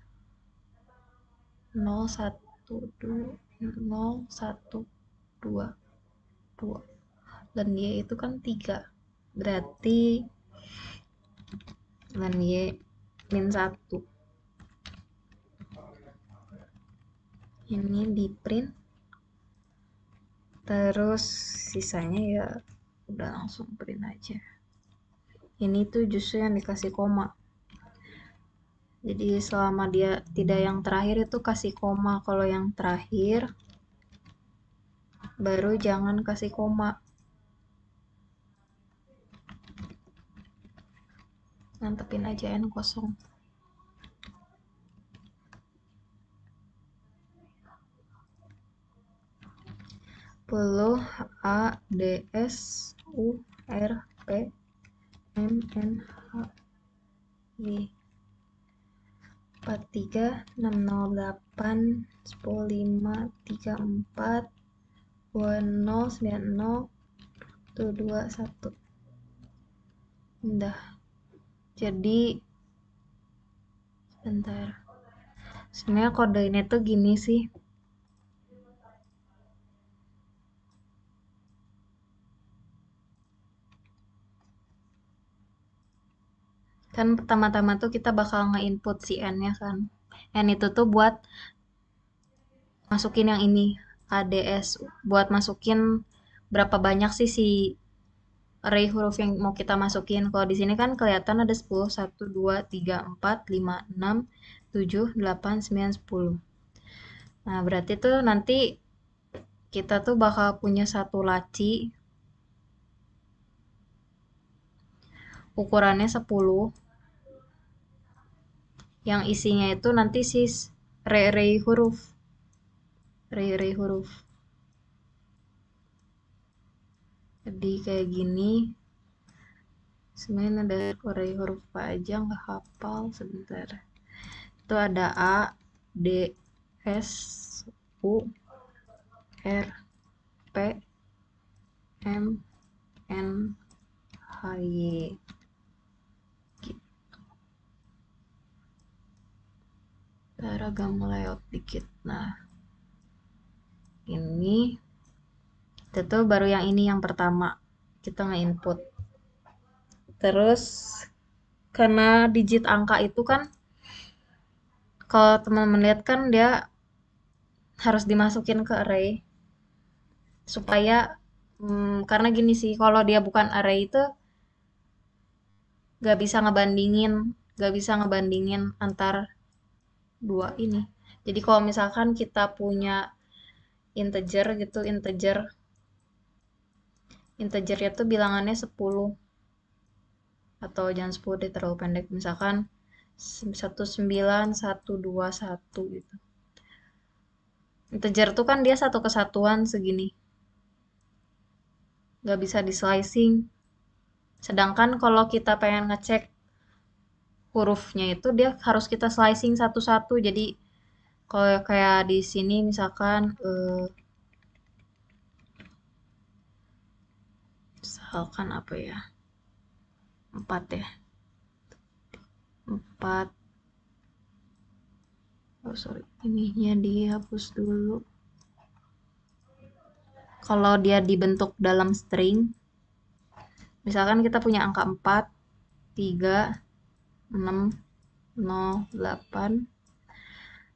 satu dulu 0 1 2 2 dan Y itu kan 3 berarti dan Y min 1 ini di print terus sisanya ya udah langsung print aja ini tuh justru yang dikasih koma jadi selama dia tidak yang terakhir itu kasih koma kalau yang terakhir baru jangan kasih koma mantepin aja n kosong puluh a d s u r p m n h i 43 608 105 34 2090 udah jadi bentar sebenarnya kode ini tuh gini sih kan pertama-tama tuh kita bakal nge-input si n-nya kan n itu tuh buat masukin yang ini ADS buat masukin berapa banyak sih si array huruf yang mau kita masukin. Kalau di sini kan kelihatan ada 10, 1, 2, 3, 4, 5, 6, 7, 8, 9, 10. Nah, berarti tuh nanti kita tuh bakal punya satu laci ukurannya 10 yang isinya itu nanti sis re-re huruf re-re huruf jadi kayak gini sebenarnya ada re huruf apa aja nggak hafal sebentar itu ada a d s u r p m n h y cara mulai out dikit nah ini itu baru yang ini yang pertama kita nge-input terus karena digit angka itu kan kalau teman-teman lihat kan dia harus dimasukin ke array supaya hmm, karena gini sih kalau dia bukan array itu gak bisa ngebandingin gak bisa ngebandingin antar dua ini jadi kalau misalkan kita punya integer gitu integer integernya itu bilangannya 10 atau jangan 10 deh terlalu pendek misalkan 19121 gitu integer itu kan dia satu kesatuan segini nggak bisa di slicing sedangkan kalau kita pengen ngecek hurufnya itu dia harus kita slicing satu-satu. Jadi kalau kayak di sini misalkan eh, misalkan apa ya? Empat ya. Empat. Oh sorry, ini ininya dihapus dulu. Kalau dia dibentuk dalam string, misalkan kita punya angka empat, tiga delapan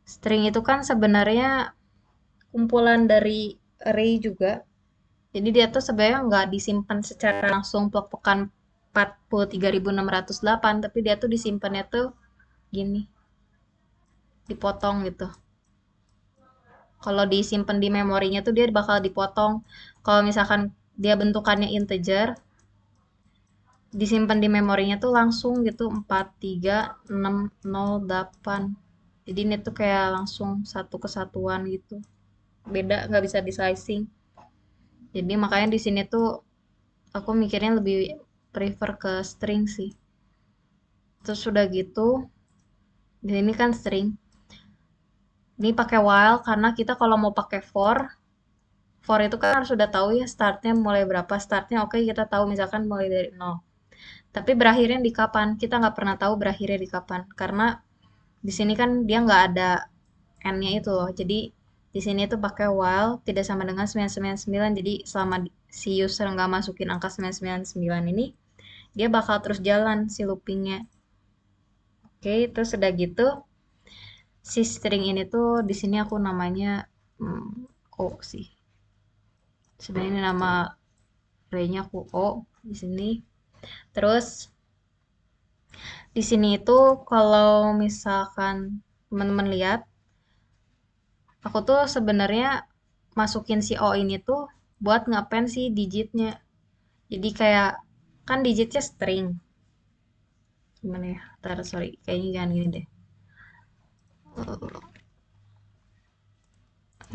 string itu kan sebenarnya kumpulan dari array juga jadi dia tuh sebenarnya nggak disimpan secara langsung enam ratus 43608 tapi dia tuh disimpannya tuh gini dipotong gitu kalau disimpan di memorinya tuh dia bakal dipotong kalau misalkan dia bentukannya integer disimpan di memorinya tuh langsung gitu 43608 jadi ini tuh kayak langsung satu kesatuan gitu beda nggak bisa disizing jadi makanya di sini tuh aku mikirnya lebih prefer ke string sih terus sudah gitu ini kan string ini pakai while karena kita kalau mau pakai for for itu kan harus sudah tahu ya startnya mulai berapa startnya oke okay, kita tahu misalkan mulai dari nol tapi berakhirnya di kapan kita nggak pernah tahu berakhirnya di kapan karena di sini kan dia nggak ada n-nya itu loh jadi di sini itu pakai while tidak sama dengan 999 jadi selama si user nggak masukin angka 999 ini dia bakal terus jalan si loopingnya oke terus udah gitu si string ini tuh di sini aku namanya hmm, O sih sebenarnya nama arraynya aku O di sini Terus di sini itu kalau misalkan teman-teman lihat aku tuh sebenarnya masukin si O ini tuh buat ngapain sih digitnya jadi kayak kan digitnya string gimana ya ntar sorry kayaknya jangan gini deh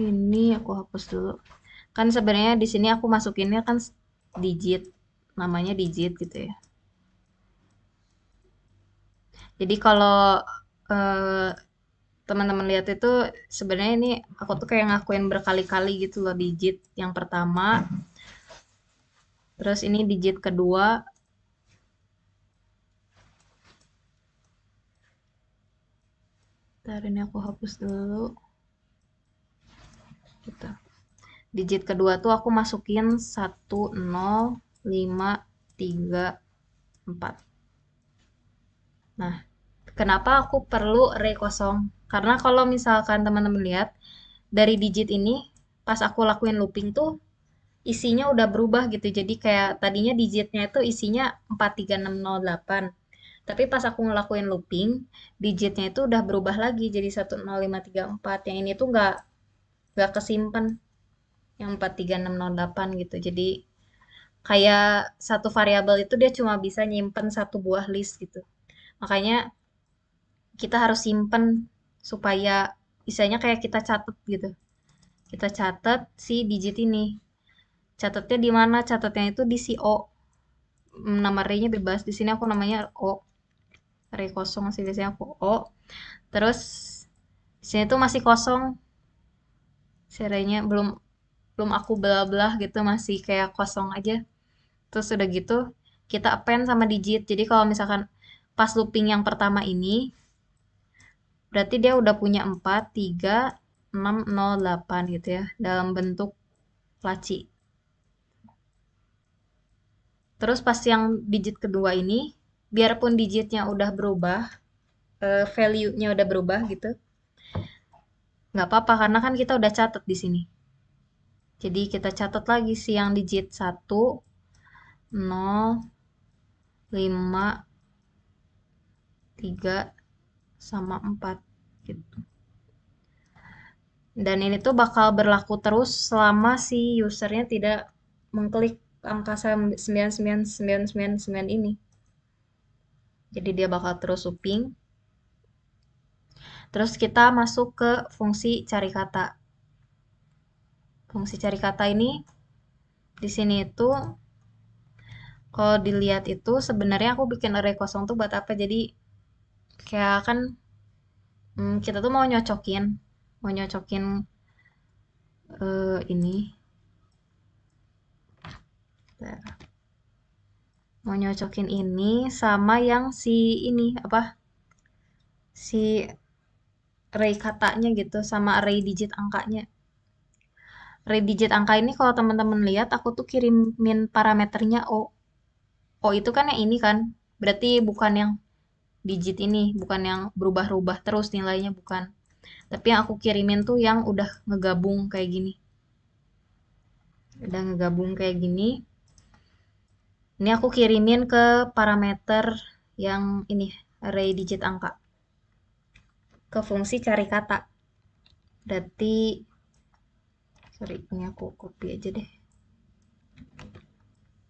ini aku hapus dulu kan sebenarnya di sini aku masukinnya kan digit namanya digit gitu ya. Jadi kalau eh, teman-teman lihat itu sebenarnya ini aku tuh kayak ngakuin berkali-kali gitu loh digit yang pertama. Terus ini digit kedua. Bentar ini aku hapus dulu. Gitu. Digit kedua tuh aku masukin 10 5, 3, 4. Nah, kenapa aku perlu re kosong? Karena kalau misalkan teman-teman lihat, dari digit ini, pas aku lakuin looping tuh, isinya udah berubah gitu. Jadi kayak tadinya digitnya itu isinya 43608. Tapi pas aku ngelakuin looping, digitnya itu udah berubah lagi jadi 10534. Yang ini tuh nggak nggak kesimpan yang 43608 gitu. Jadi kayak satu variabel itu dia cuma bisa nyimpen satu buah list gitu makanya kita harus simpen supaya isinya kayak kita catat gitu kita catat si digit ini catatnya di mana catatnya itu di si O hmm, nama R-nya bebas di sini aku namanya O re kosong sih biasanya aku O terus di sini tuh masih kosong Serenya belum belum aku belah-belah gitu masih kayak kosong aja terus udah gitu kita append sama digit jadi kalau misalkan pas looping yang pertama ini berarti dia udah punya 4 3 6 0 8 gitu ya dalam bentuk laci terus pas yang digit kedua ini biarpun digitnya udah berubah eh, value-nya udah berubah gitu nggak apa-apa karena kan kita udah catat di sini jadi kita catat lagi siang digit 1 0 5 3 sama 4 gitu. Dan ini tuh bakal berlaku terus selama si usernya tidak mengklik angka 99999 ini. Jadi dia bakal terus looping. Terus kita masuk ke fungsi cari kata fungsi cari kata ini di sini itu kalau dilihat itu sebenarnya aku bikin array kosong tuh buat apa jadi kayak kan hmm, kita tuh mau nyocokin mau nyocokin uh, ini mau nyocokin ini sama yang si ini apa si array katanya gitu sama array digit angkanya digit angka ini kalau teman-teman lihat aku tuh kirimin parameternya O. O itu kan yang ini kan. Berarti bukan yang digit ini, bukan yang berubah-ubah terus nilainya bukan. Tapi yang aku kirimin tuh yang udah ngegabung kayak gini. Udah ngegabung kayak gini. Ini aku kirimin ke parameter yang ini, array digit angka. Ke fungsi cari kata. Berarti sorry ini aku copy aja deh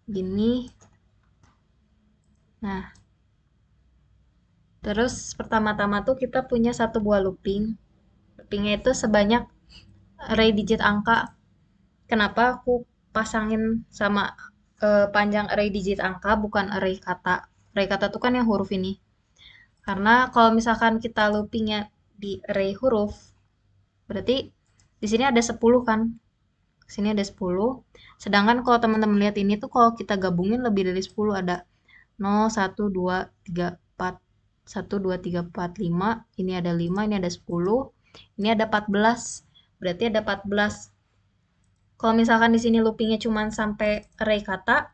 gini nah terus pertama-tama tuh kita punya satu buah looping loopingnya itu sebanyak array digit angka kenapa aku pasangin sama uh, panjang array digit angka bukan array kata array kata tuh kan yang huruf ini karena kalau misalkan kita loopingnya di array huruf berarti di sini ada 10 kan sini ada 10 sedangkan kalau teman-teman lihat ini tuh kalau kita gabungin lebih dari 10 ada 0 1 2 3 4 1 2 3 4 5 ini ada 5 ini ada 10 ini ada 14 berarti ada 14 kalau misalkan di sini loopingnya cuma sampai array kata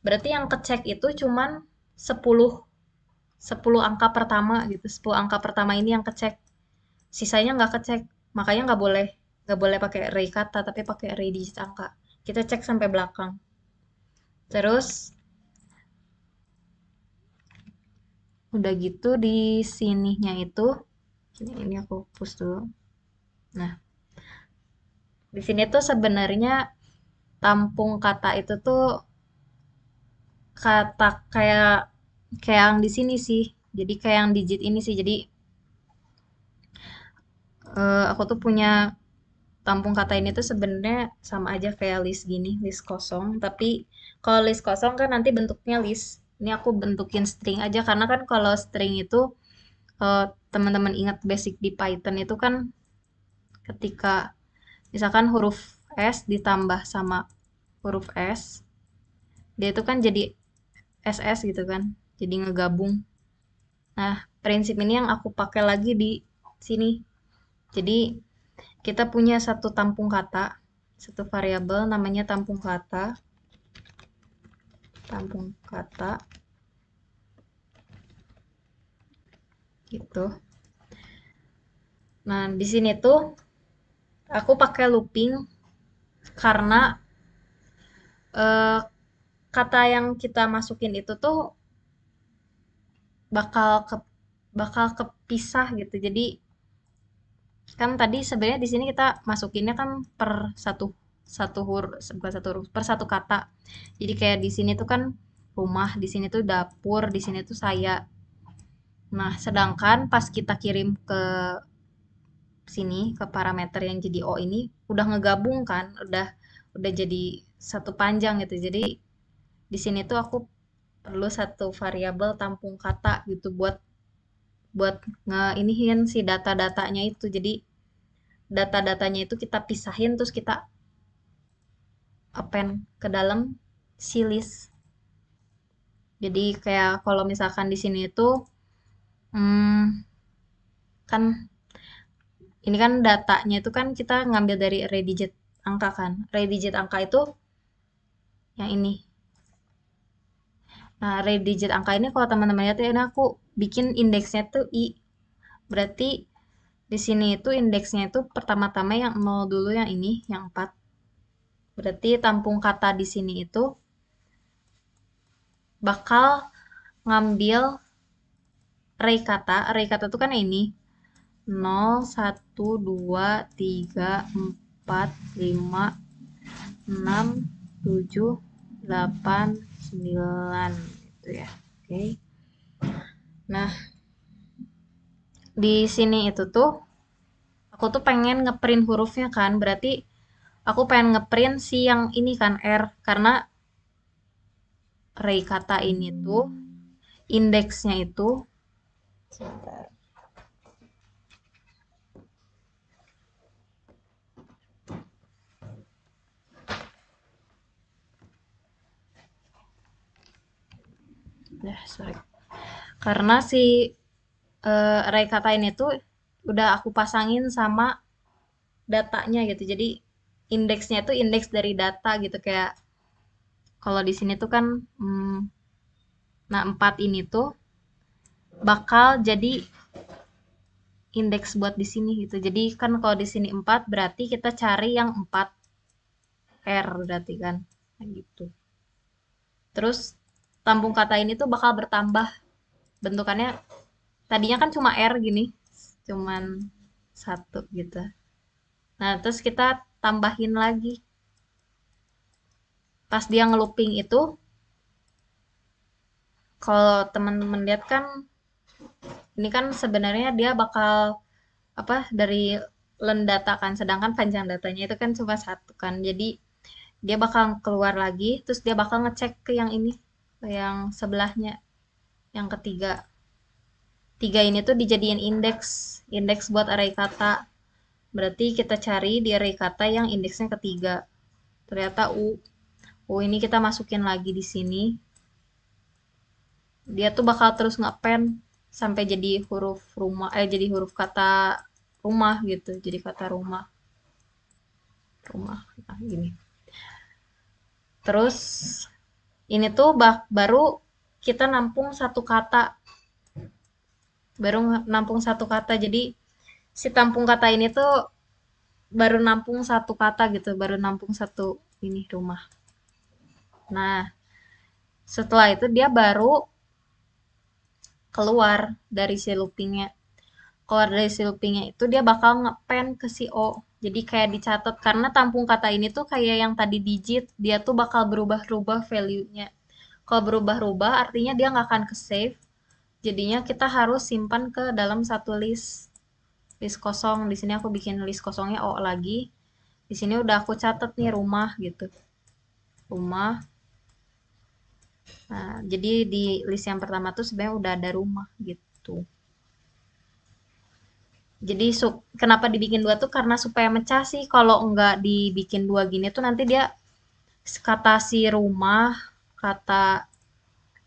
berarti yang kecek itu cuman 10 10 angka pertama gitu 10 angka pertama ini yang kecek sisanya nggak kecek makanya nggak boleh nggak boleh pakai array kata tapi pakai array digit angka kita cek sampai belakang terus udah gitu di sininya itu ini, ini aku push dulu nah di sini tuh sebenarnya tampung kata itu tuh kata kayak kayak yang di sini sih jadi kayak yang digit ini sih jadi uh, aku tuh punya kampung kata ini tuh sebenarnya sama aja kayak list gini, list kosong. Tapi kalau list kosong kan nanti bentuknya list. Ini aku bentukin string aja karena kan kalau string itu uh, teman-teman ingat basic di Python itu kan ketika misalkan huruf S ditambah sama huruf S, dia itu kan jadi SS gitu kan, jadi ngegabung. Nah, prinsip ini yang aku pakai lagi di sini. Jadi kita punya satu tampung kata, satu variabel namanya tampung kata. Tampung kata. Gitu. Nah, di sini tuh aku pakai looping karena eh, kata yang kita masukin itu tuh bakal ke bakal kepisah gitu. Jadi kan tadi sebenarnya di sini kita masukinnya kan per satu satu huruf bukan satu huruf per satu kata jadi kayak di sini tuh kan rumah di sini tuh dapur di sini tuh saya nah sedangkan pas kita kirim ke sini ke parameter yang jadi o ini udah ngegabung kan udah udah jadi satu panjang gitu jadi di sini tuh aku perlu satu variabel tampung kata gitu buat buat ngeinihin si data-datanya itu. Jadi data-datanya itu kita pisahin terus kita open ke dalam si list. Jadi kayak kalau misalkan di sini itu hmm, kan ini kan datanya itu kan kita ngambil dari array digit angka kan. Array digit angka itu yang ini Nah, eh, array digit angka ini kalau teman-teman lihat ya, ini aku bikin indeksnya tuh i. Berarti di sini itu indeksnya itu pertama-tama yang 0 dulu yang ini, yang 4. Berarti tampung kata di sini itu bakal ngambil array kata. Array kata itu kan ini 0, 1, 2, 3, 4, 5, 6, 7, 8, 9 itu ya. Oke. Okay. Nah, di sini itu tuh aku tuh pengen ngeprint hurufnya kan, berarti aku pengen ngeprint si yang ini kan R karena rei kata ini tuh indeksnya itu Sebentar. ya sorry karena si uh, eh, array kata ini tuh udah aku pasangin sama datanya gitu jadi indeksnya tuh indeks dari data gitu kayak kalau di sini tuh kan hmm, nah empat ini tuh bakal jadi indeks buat di sini gitu jadi kan kalau di sini empat berarti kita cari yang empat r berarti kan nah, gitu terus lambung kata ini tuh bakal bertambah bentukannya tadinya kan cuma R gini cuman satu gitu nah terus kita tambahin lagi pas dia ngeluping itu kalau teman-teman lihat kan ini kan sebenarnya dia bakal apa dari len data kan sedangkan panjang datanya itu kan cuma satu kan jadi dia bakal keluar lagi terus dia bakal ngecek ke yang ini yang sebelahnya yang ketiga tiga ini tuh dijadiin indeks indeks buat array kata berarti kita cari di array kata yang indeksnya ketiga ternyata u u ini kita masukin lagi di sini dia tuh bakal terus ngepen sampai jadi huruf rumah eh jadi huruf kata rumah gitu jadi kata rumah rumah nah, gini terus ini tuh bah, baru kita nampung satu kata baru nampung satu kata jadi si tampung kata ini tuh baru nampung satu kata gitu baru nampung satu ini rumah nah setelah itu dia baru keluar dari si loopingnya keluar dari si loopingnya itu dia bakal ngepen ke si O jadi kayak dicatat karena tampung kata ini tuh kayak yang tadi digit, dia tuh bakal berubah-ubah value-nya. Kalau berubah-ubah artinya dia nggak akan ke save. Jadinya kita harus simpan ke dalam satu list. List kosong. Di sini aku bikin list kosongnya O lagi. Di sini udah aku catat nih rumah gitu. Rumah. Nah, jadi di list yang pertama tuh sebenarnya udah ada rumah gitu. Jadi sup, kenapa dibikin dua tuh karena supaya mecah sih. Kalau nggak dibikin dua gini tuh nanti dia kata si rumah, kata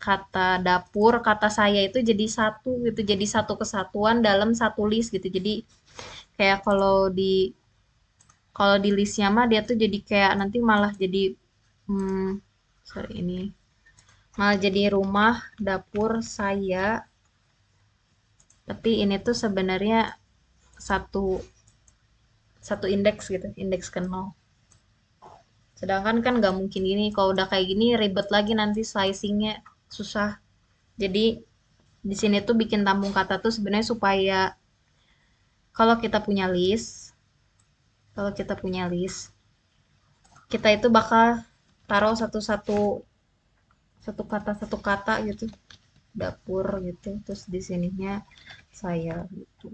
kata dapur, kata saya itu jadi satu gitu. Jadi satu kesatuan dalam satu list gitu. Jadi kayak kalau di kalau di listnya mah dia tuh jadi kayak nanti malah jadi hmm, sorry ini malah jadi rumah dapur saya tapi ini tuh sebenarnya satu satu indeks gitu indeks ke nol sedangkan kan nggak mungkin gini kalau udah kayak gini ribet lagi nanti slicingnya susah jadi di sini tuh bikin tambung kata tuh sebenarnya supaya kalau kita punya list kalau kita punya list kita itu bakal taruh satu-satu satu kata satu kata gitu dapur gitu terus di sininya saya gitu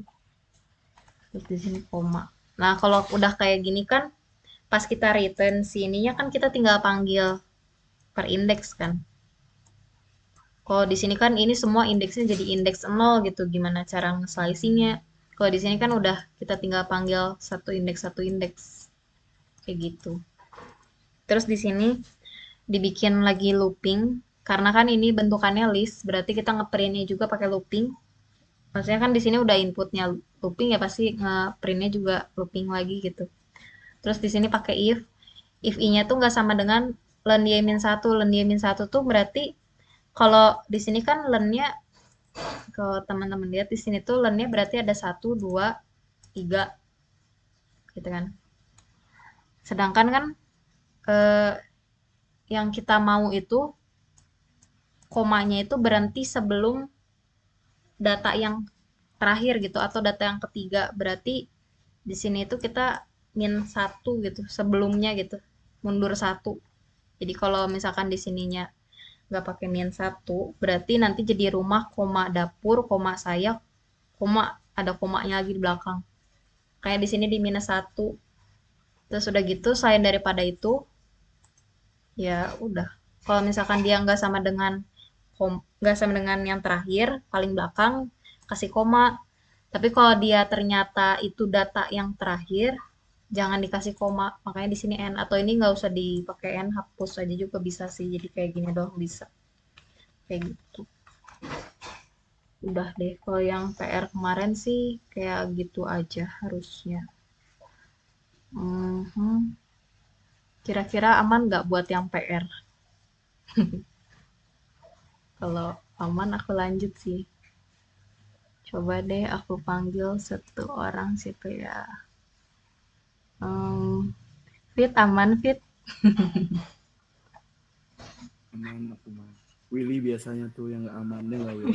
terus di sini koma nah kalau udah kayak gini kan pas kita return sininya kan kita tinggal panggil per indeks kan kalau di sini kan ini semua indeksnya jadi indeks 0 gitu gimana cara slicingnya kalau di sini kan udah kita tinggal panggil satu indeks satu indeks kayak gitu terus di sini dibikin lagi looping karena kan ini bentukannya list berarti kita ngeprintnya juga pakai looping maksudnya kan di sini udah inputnya looping ya pasti printnya juga looping lagi gitu terus di sini pakai if if i-nya tuh nggak sama dengan len y min satu len y min satu tuh berarti kalau di sini kan lennya ke teman-teman lihat di sini tuh lennya berarti ada satu dua tiga gitu kan sedangkan kan eh, yang kita mau itu komanya itu berhenti sebelum data yang terakhir gitu atau data yang ketiga berarti di sini itu kita min satu gitu sebelumnya gitu mundur satu jadi kalau misalkan di sininya nggak pakai min satu berarti nanti jadi rumah koma dapur koma saya koma ada komanya lagi di belakang kayak di sini di minus satu terus udah gitu selain daripada itu ya udah kalau misalkan dia nggak sama dengan kom nggak sama dengan yang terakhir paling belakang kasih koma tapi kalau dia ternyata itu data yang terakhir jangan dikasih koma makanya di sini n atau ini nggak usah dipakai n hapus aja juga bisa sih jadi kayak gini doang bisa kayak gitu udah deh kalau yang PR kemarin sih kayak gitu aja harusnya mhm. kira-kira mm -hmm. aman nggak buat yang PR kalau aman aku lanjut sih coba deh aku panggil satu orang situ ya um, fit aman fit aman aku mah Willy biasanya tuh yang gak aman deh lah Willy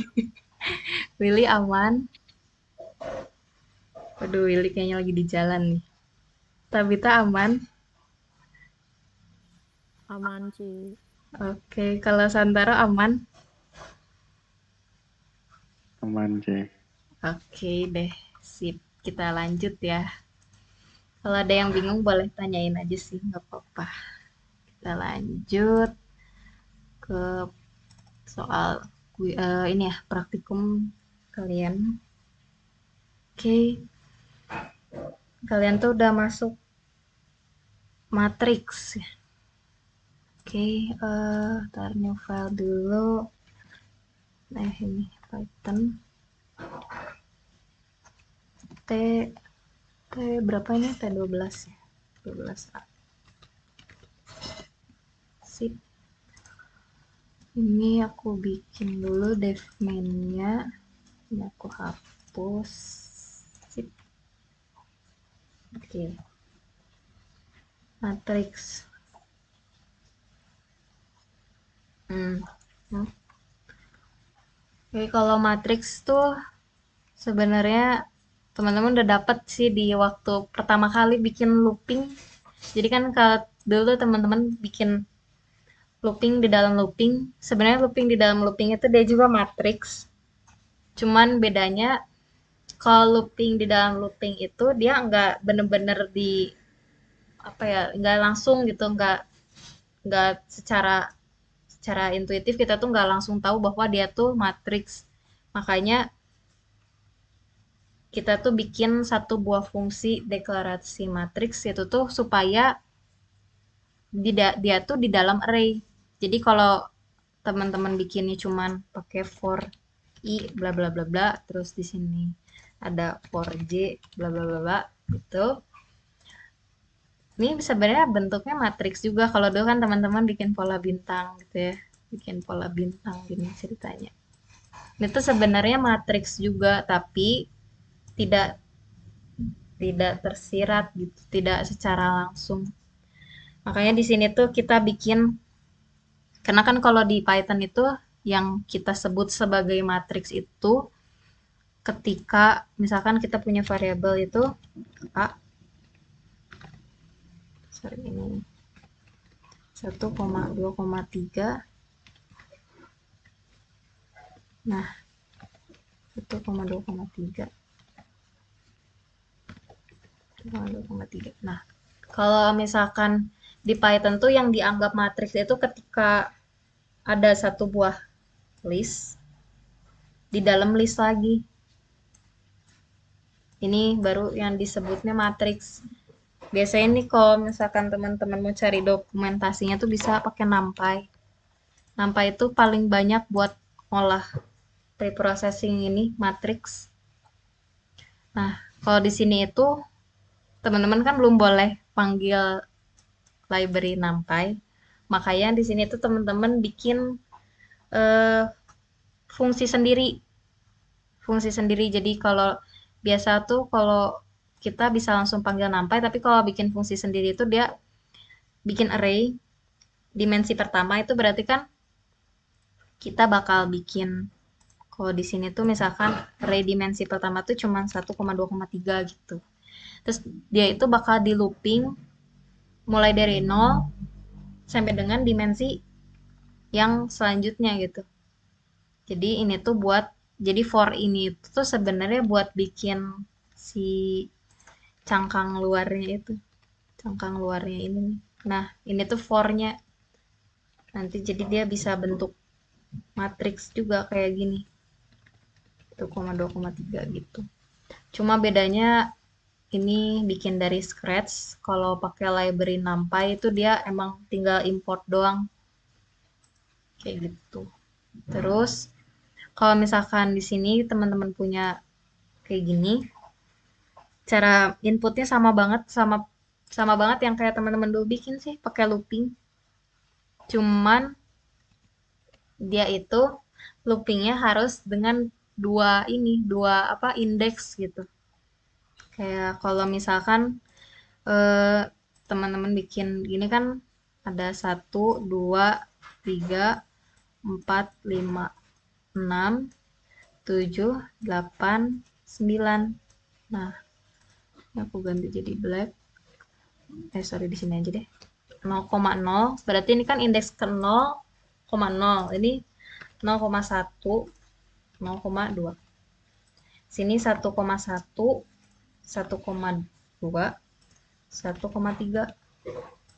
Willy aman Waduh Willy kayaknya lagi di jalan nih Tabita aman aman sih oke okay, kalau Santara aman aman sih Oke deh, sip. Kita lanjut ya. Kalau ada yang bingung boleh tanyain aja sih, nggak apa-apa. Kita lanjut ke soal uh, ini ya, praktikum kalian. Oke. Kalian tuh udah masuk matrix. Ya? Oke, uh, eh, taruh new file dulu. Nah, ini Python T T berapa ini T12 ya 12A sip ini aku bikin dulu dev mainnya ini aku hapus sip oke okay. matrix hmm. hmm. Oke, kalau matrix tuh sebenarnya teman-teman udah dapet sih di waktu pertama kali bikin looping. Jadi kan kalau dulu teman-teman bikin looping di dalam looping, sebenarnya looping di dalam looping itu dia juga matrix. Cuman bedanya kalau looping di dalam looping itu dia nggak bener-bener di apa ya nggak langsung gitu nggak nggak secara secara intuitif kita tuh nggak langsung tahu bahwa dia tuh matrix Makanya kita tuh bikin satu buah fungsi deklarasi matrix itu tuh supaya dia, dia tuh di dalam array. Jadi kalau teman-teman bikinnya cuman pakai for i bla bla bla bla terus di sini ada for j bla bla bla bla gitu ini sebenarnya bentuknya matriks juga. Kalau dulu kan teman-teman bikin pola bintang gitu ya. Bikin pola bintang gini ceritanya. Itu sebenarnya matriks juga tapi tidak tidak tersirat gitu, tidak secara langsung. Makanya di sini tuh kita bikin karena kan kalau di Python itu yang kita sebut sebagai matriks itu ketika misalkan kita punya variabel itu A sebesar ini 1,2,3 nah 1,2,3 1,2,3 nah kalau misalkan di Python tuh yang dianggap matriks itu ketika ada satu buah list di dalam list lagi ini baru yang disebutnya matriks biasanya nih kalau misalkan teman-teman mau cari dokumentasinya tuh bisa pakai nampai nampai itu paling banyak buat olah preprocessing ini matrix nah kalau di sini itu teman-teman kan belum boleh panggil library nampai makanya di sini itu teman-teman bikin uh, fungsi sendiri fungsi sendiri jadi kalau biasa tuh kalau kita bisa langsung panggil NumPy, tapi kalau bikin fungsi sendiri itu dia bikin array dimensi pertama itu berarti kan kita bakal bikin kalau di sini tuh misalkan array dimensi pertama tuh cuma 1,2,3 gitu. Terus dia itu bakal di looping mulai dari 0 sampai dengan dimensi yang selanjutnya gitu. Jadi ini tuh buat jadi for ini tuh sebenarnya buat bikin si cangkang luarnya itu cangkang luarnya ini nah ini tuh fornya nanti jadi dia bisa bentuk matriks juga kayak gini 1,2,3 gitu cuma bedanya ini bikin dari scratch kalau pakai library numpy itu dia emang tinggal import doang kayak gitu terus kalau misalkan di sini teman-teman punya kayak gini cara inputnya sama banget sama sama banget yang kayak teman-teman dulu bikin sih pakai looping cuman dia itu loopingnya harus dengan dua ini dua apa indeks gitu kayak kalau misalkan teman eh, teman-teman bikin gini kan ada satu dua tiga empat lima enam tujuh delapan sembilan nah aku ganti jadi black eh sorry di sini aja deh 0,0 berarti ini kan indeks ke 0,0 ini 0,1 0,2 sini 1,1 1,2 1,3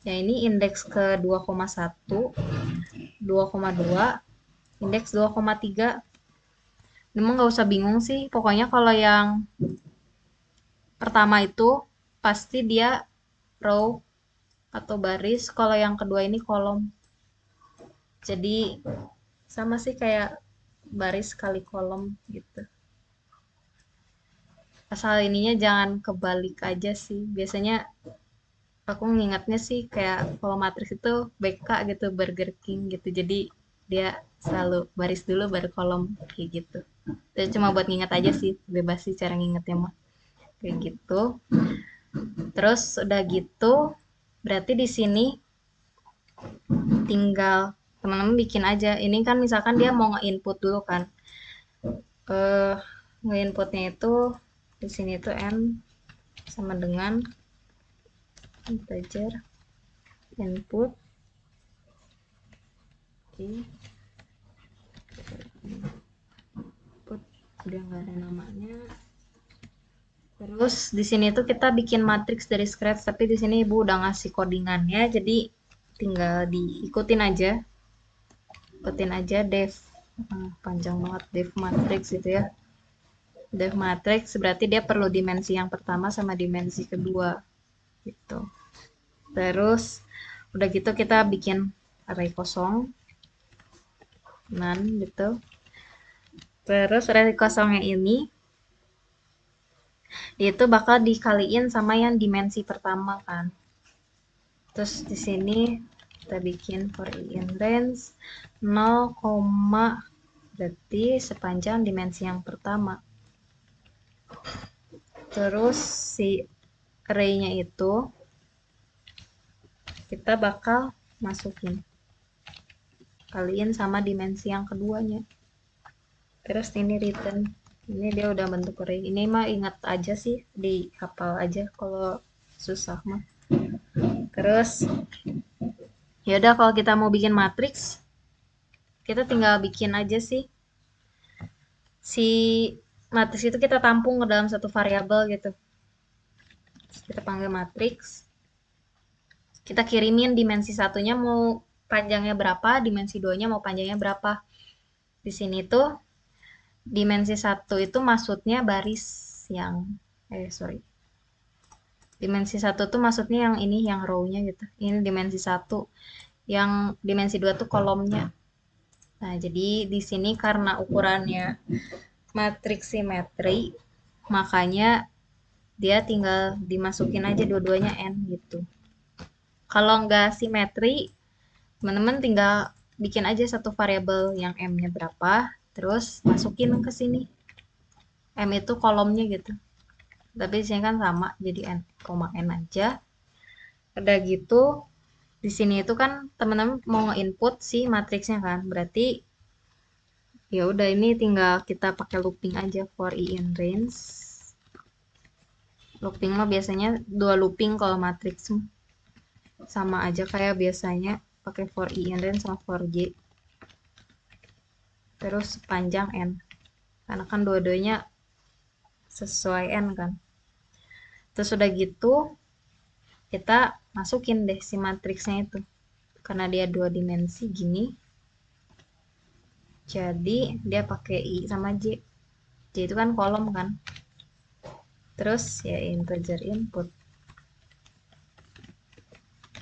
Ya ini indeks ke 2,1, 2,2, indeks 2,3. Memang nggak usah bingung sih, pokoknya kalau yang pertama itu pasti dia row atau baris kalau yang kedua ini kolom jadi sama sih kayak baris kali kolom gitu asal ininya jangan kebalik aja sih biasanya aku ngingatnya sih kayak kalau matriks itu BK gitu Burger King gitu jadi dia selalu baris dulu baru kolom kayak gitu itu cuma buat ngingat aja sih bebas sih cara ngingetnya mah kayak gitu. Terus udah gitu, berarti di sini tinggal teman-teman bikin aja. Ini kan misalkan dia mau nge-input dulu kan. Uh, nge-inputnya itu di sini itu n sama dengan integer input di input udah nggak ada namanya Terus di sini tuh kita bikin matriks dari scratch, tapi di sini Ibu udah ngasih codingannya, jadi tinggal diikutin aja. Ikutin aja dev. Ah, panjang banget dev matrix gitu ya. Dev matrix berarti dia perlu dimensi yang pertama sama dimensi kedua. Gitu. Terus udah gitu kita bikin array kosong. nan gitu. Terus array kosongnya ini itu bakal dikaliin sama yang dimensi pertama kan terus di sini kita bikin for in range 0, berarti sepanjang dimensi yang pertama terus si array-nya itu kita bakal masukin kaliin sama dimensi yang keduanya terus ini return ini dia udah bentuk kering ini mah ingat aja sih di kapal aja kalau susah mah terus ya udah, kalau kita mau bikin matriks kita tinggal bikin aja sih si matriks itu kita tampung ke dalam satu variabel gitu kita panggil matriks kita kirimin dimensi satunya mau panjangnya berapa dimensi duanya mau panjangnya berapa di sini tuh dimensi satu itu maksudnya baris yang eh sorry dimensi satu tuh maksudnya yang ini yang rownya gitu ini dimensi satu yang dimensi dua tuh kolomnya nah jadi di sini karena ukurannya matriks simetri makanya dia tinggal dimasukin aja dua-duanya n gitu kalau nggak simetri teman-teman tinggal bikin aja satu variabel yang m-nya berapa terus masukin ke sini M itu kolomnya gitu tapi sini kan sama jadi N, koma N aja udah gitu di sini itu kan teman-teman mau input si matriksnya kan berarti ya udah ini tinggal kita pakai looping aja for i in range looping mah biasanya dua looping kalau matriks sama aja kayak biasanya pakai for i in range sama for j terus panjang n karena kan dua-duanya sesuai n kan terus sudah gitu kita masukin deh si matriksnya itu karena dia dua dimensi gini jadi dia pakai i sama j j itu kan kolom kan terus ya integer input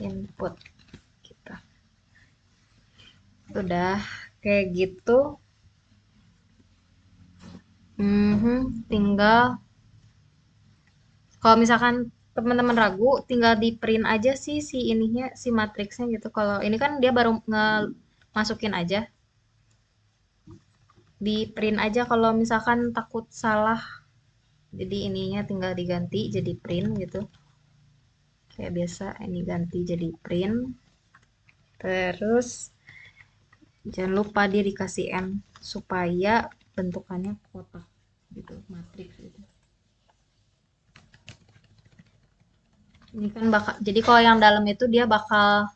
input kita udah kayak gitu hmm tinggal kalau misalkan teman-teman ragu, tinggal di-print aja sih si ininya, si matriksnya gitu. Kalau ini kan dia baru nge masukin aja. Di-print aja kalau misalkan takut salah. Jadi ininya tinggal diganti jadi print gitu. Kayak biasa ini ganti jadi print. Terus jangan lupa dia dikasih M supaya bentukannya kotak gitu matriks gitu ini kan bakal jadi kalau yang dalam itu dia bakal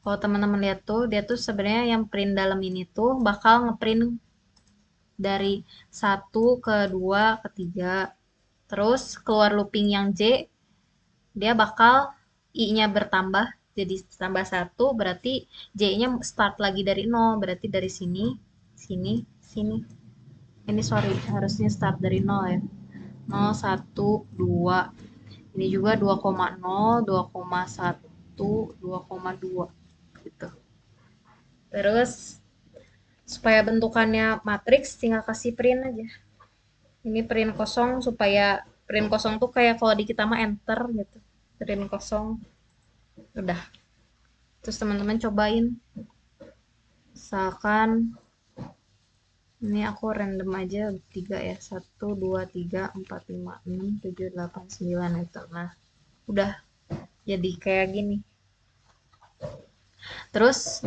kalau teman-teman lihat tuh dia tuh sebenarnya yang print dalam ini tuh bakal ngeprint dari satu ke dua ke tiga terus keluar looping yang J dia bakal I-nya bertambah jadi tambah satu berarti J-nya start lagi dari nol berarti dari sini sini sini ini sorry harusnya start dari 0 ya 0 1 2 ini juga 2,0 2,1 2,2 gitu terus supaya bentukannya matriks tinggal kasih print aja ini print kosong supaya print kosong tuh kayak kalau di kita mah enter gitu print kosong udah terus teman-teman cobain misalkan ini aku random aja tiga ya satu dua tiga empat lima 6, tujuh delapan sembilan itu nah udah jadi kayak gini terus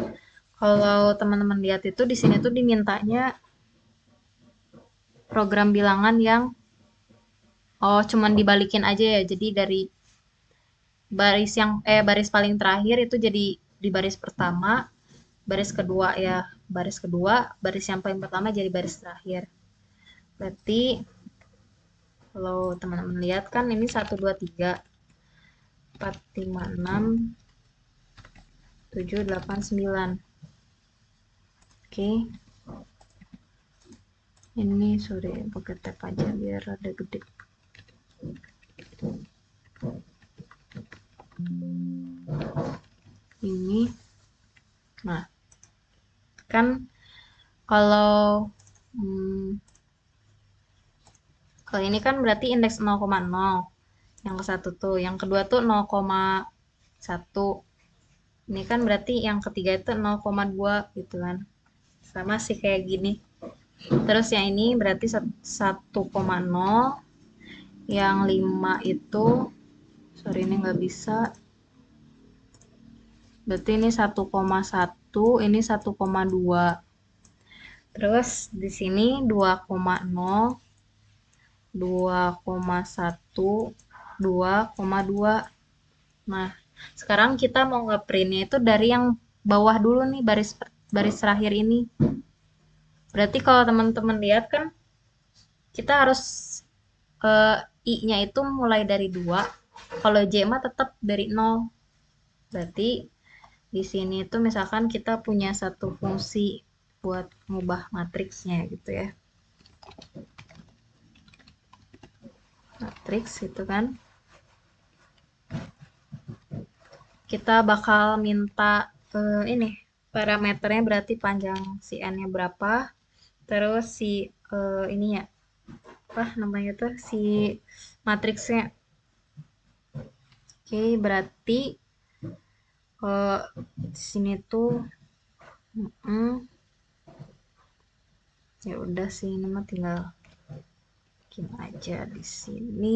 kalau teman-teman lihat itu di sini tuh dimintanya program bilangan yang oh cuman dibalikin aja ya jadi dari baris yang eh baris paling terakhir itu jadi di baris pertama baris kedua ya baris kedua, baris yang paling pertama jadi baris terakhir. Berarti kalau teman-teman lihat kan ini 1 2 3 4 5 6 7 8 9. Oke. Ini sorry pakai tab aja biar ada gede. Ini. Nah, kan kalau hmm, kalau ini kan berarti indeks 0,0 yang ke satu tuh yang kedua tuh 0,1 ini kan berarti yang ketiga itu 0,2 gitu kan sama sih kayak gini terus yang ini berarti 1,0 yang 5 itu sorry ini nggak bisa berarti ini 1,1 ini 1,2. Terus di sini 2,0, 2,1, 2,2. Nah, sekarang kita mau ngeprintnya itu dari yang bawah dulu nih baris baris terakhir ini. Berarti kalau teman-teman lihat kan kita harus eh, i-nya itu mulai dari 2, kalau j mah tetap dari 0. Berarti di sini itu misalkan kita punya satu fungsi buat mengubah matriksnya gitu ya matriks itu kan kita bakal minta uh, ini parameternya berarti panjang si n-nya berapa terus si uh, ini ya apa namanya tuh si matriksnya oke berarti kalau di sini tuh mm -mm. ya udah sih ini mah tinggal bikin aja di sini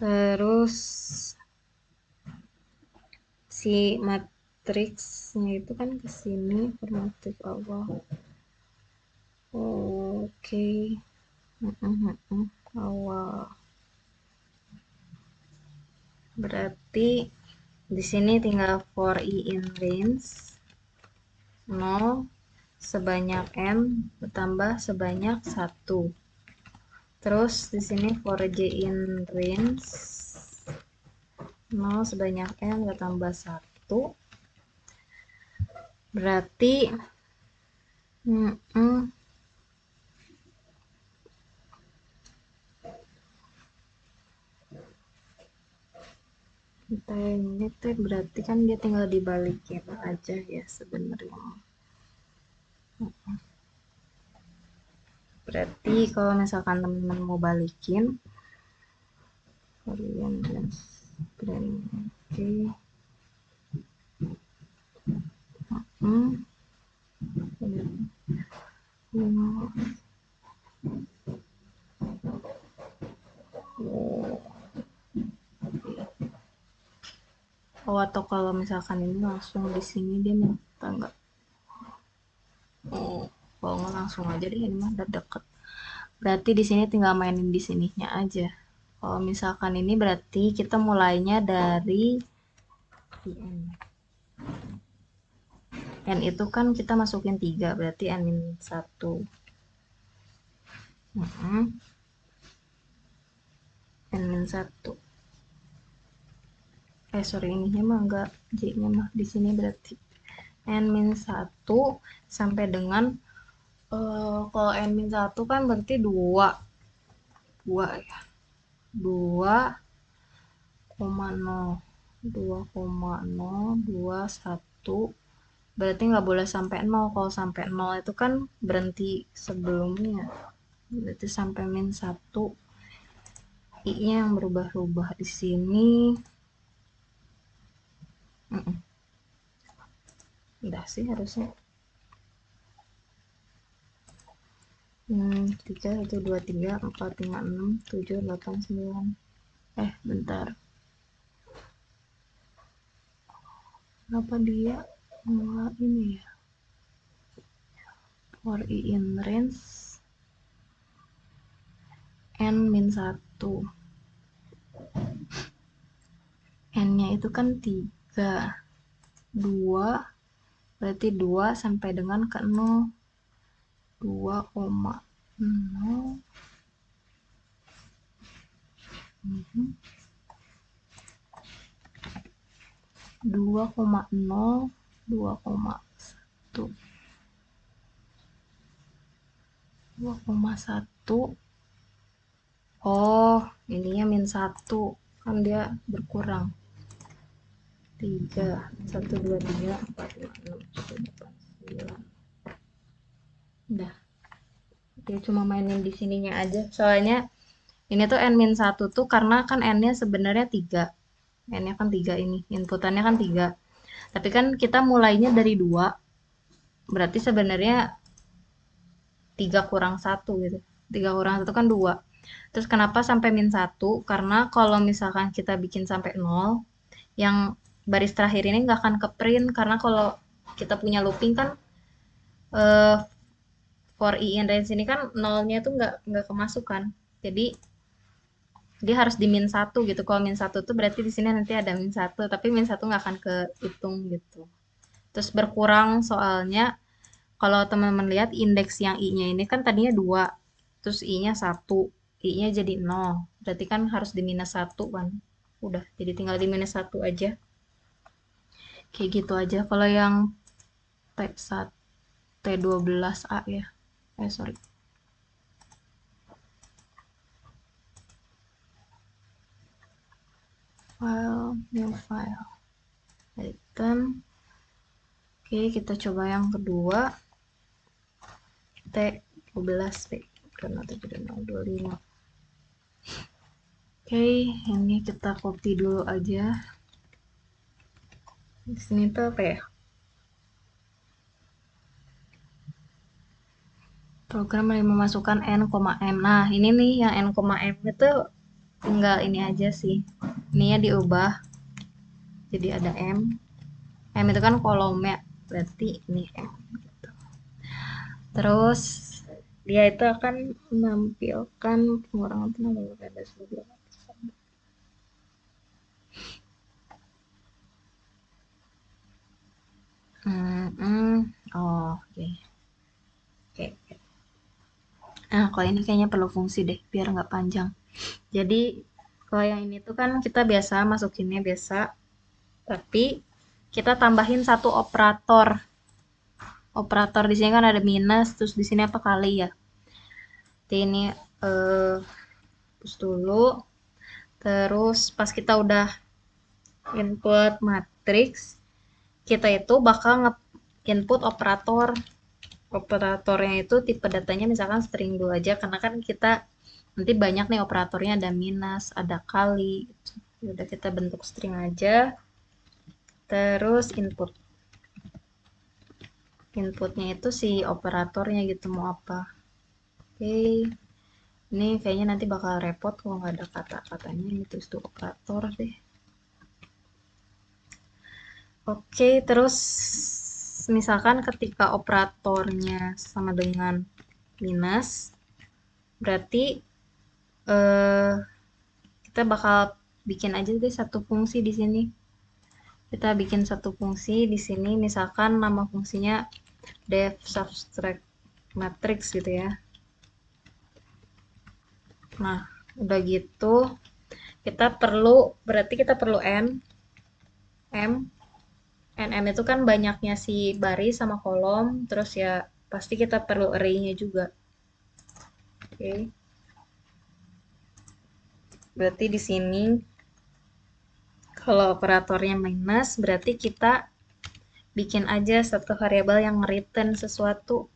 terus si matriksnya itu kan ke sini formatif awal oke okay. mm awal berarti di sini tinggal for i in range 0 sebanyak m bertambah sebanyak 1 terus di sini for j in range 0 sebanyak m bertambah 1 berarti mm -mm, Ini teh berarti kan dia tinggal dibalikin aja ya sebenarnya. Berarti kalau misalkan teman-teman mau balikin kalian brand oke. Hmm. Hmm. Oh. Oh atau kalau misalkan ini langsung di sini dia minta nggak? Oh kalau nggak langsung aja deh ini mah udah deket. Berarti di sini tinggal mainin di sininya aja. Kalau misalkan ini berarti kita mulainya dari n. N itu kan kita masukin tiga, berarti N-1. Mm -hmm. N-1 eh sorry ini mah enggak j nya mah di sini berarti n min satu sampai dengan uh, kalau n min satu kan berarti dua dua ya dua dua koma koma nol nol dua satu berarti nggak boleh sampai nol kalau sampai nol itu kan berhenti sebelumnya berarti sampai min satu i nya yang berubah-ubah di sini Mm Udah sih harusnya. Hmm, 3, 1, 2, 3, 4, 5, 6, 7, 8, 9. Eh, bentar. Kenapa dia nggak ini ya? For i e in range n min satu N-nya itu kan 3. 3. 2 berarti 2 sampai dengan ke 0. 2, 0. Dua koma nol, dua koma satu, dua koma satu. Oh, ininya min satu kan dia berkurang tiga satu dua tiga empat lima enam tujuh delapan sembilan udah ya cuma mainin di sininya aja soalnya ini tuh n min satu tuh karena kan n nya sebenarnya tiga n nya kan tiga ini inputannya kan tiga tapi kan kita mulainya dari dua berarti sebenarnya tiga kurang satu gitu tiga kurang satu kan dua terus kenapa sampai min satu karena kalau misalkan kita bikin sampai nol yang baris terakhir ini nggak akan ke print karena kalau kita punya looping kan uh, for i e in range ini kan nolnya tuh nggak nggak kemasukan jadi dia harus di min satu gitu kalau min satu tuh berarti di sini nanti ada min satu tapi min satu nggak akan kehitung gitu terus berkurang soalnya kalau teman-teman lihat indeks yang i-nya ini kan tadinya dua terus i-nya satu i-nya jadi nol berarti kan harus di minus satu kan udah jadi tinggal di minus satu aja kayak gitu aja kalau yang T1 T12A ya eh sorry file new file item kan. oke kita coba yang kedua t 12 b karena T25 oke ini kita copy dulu aja di sini tuh apa ya program yang memasukkan n, m. Nah, ini nih yang n, m itu tinggal ini aja sih. Ini ya diubah. Jadi ada m. M itu kan kolomnya, berarti ini m. Gitu. Terus dia itu akan menampilkan pengurangan tenaga kerja sebagai Hmm, Oh, oke. Okay. Oke. Okay. Nah, kalau ini kayaknya perlu fungsi deh, biar nggak panjang. Jadi, kalau yang ini tuh kan kita biasa masukinnya biasa, tapi kita tambahin satu operator. Operator di sini kan ada minus, terus di sini apa kali ya? Jadi ini eh, terus dulu, terus pas kita udah input matriks, kita itu bakal nge input operator operatornya itu tipe datanya misalkan string dulu aja karena kan kita nanti banyak nih operatornya ada minus ada kali gitu. udah kita bentuk string aja terus input inputnya itu si operatornya gitu mau apa oke okay. ini kayaknya nanti bakal repot kalau nggak ada kata-katanya itu itu operator deh Oke, terus misalkan ketika operatornya sama dengan minus, berarti eh, kita bakal bikin aja deh satu fungsi di sini. Kita bikin satu fungsi di sini, misalkan nama fungsinya def subtract matrix gitu ya. Nah, udah gitu kita perlu berarti kita perlu n m NM itu kan banyaknya si baris sama kolom, terus ya pasti kita perlu array-nya juga. Oke. Okay. Berarti di sini kalau operatornya minus berarti kita bikin aja satu variabel yang return sesuatu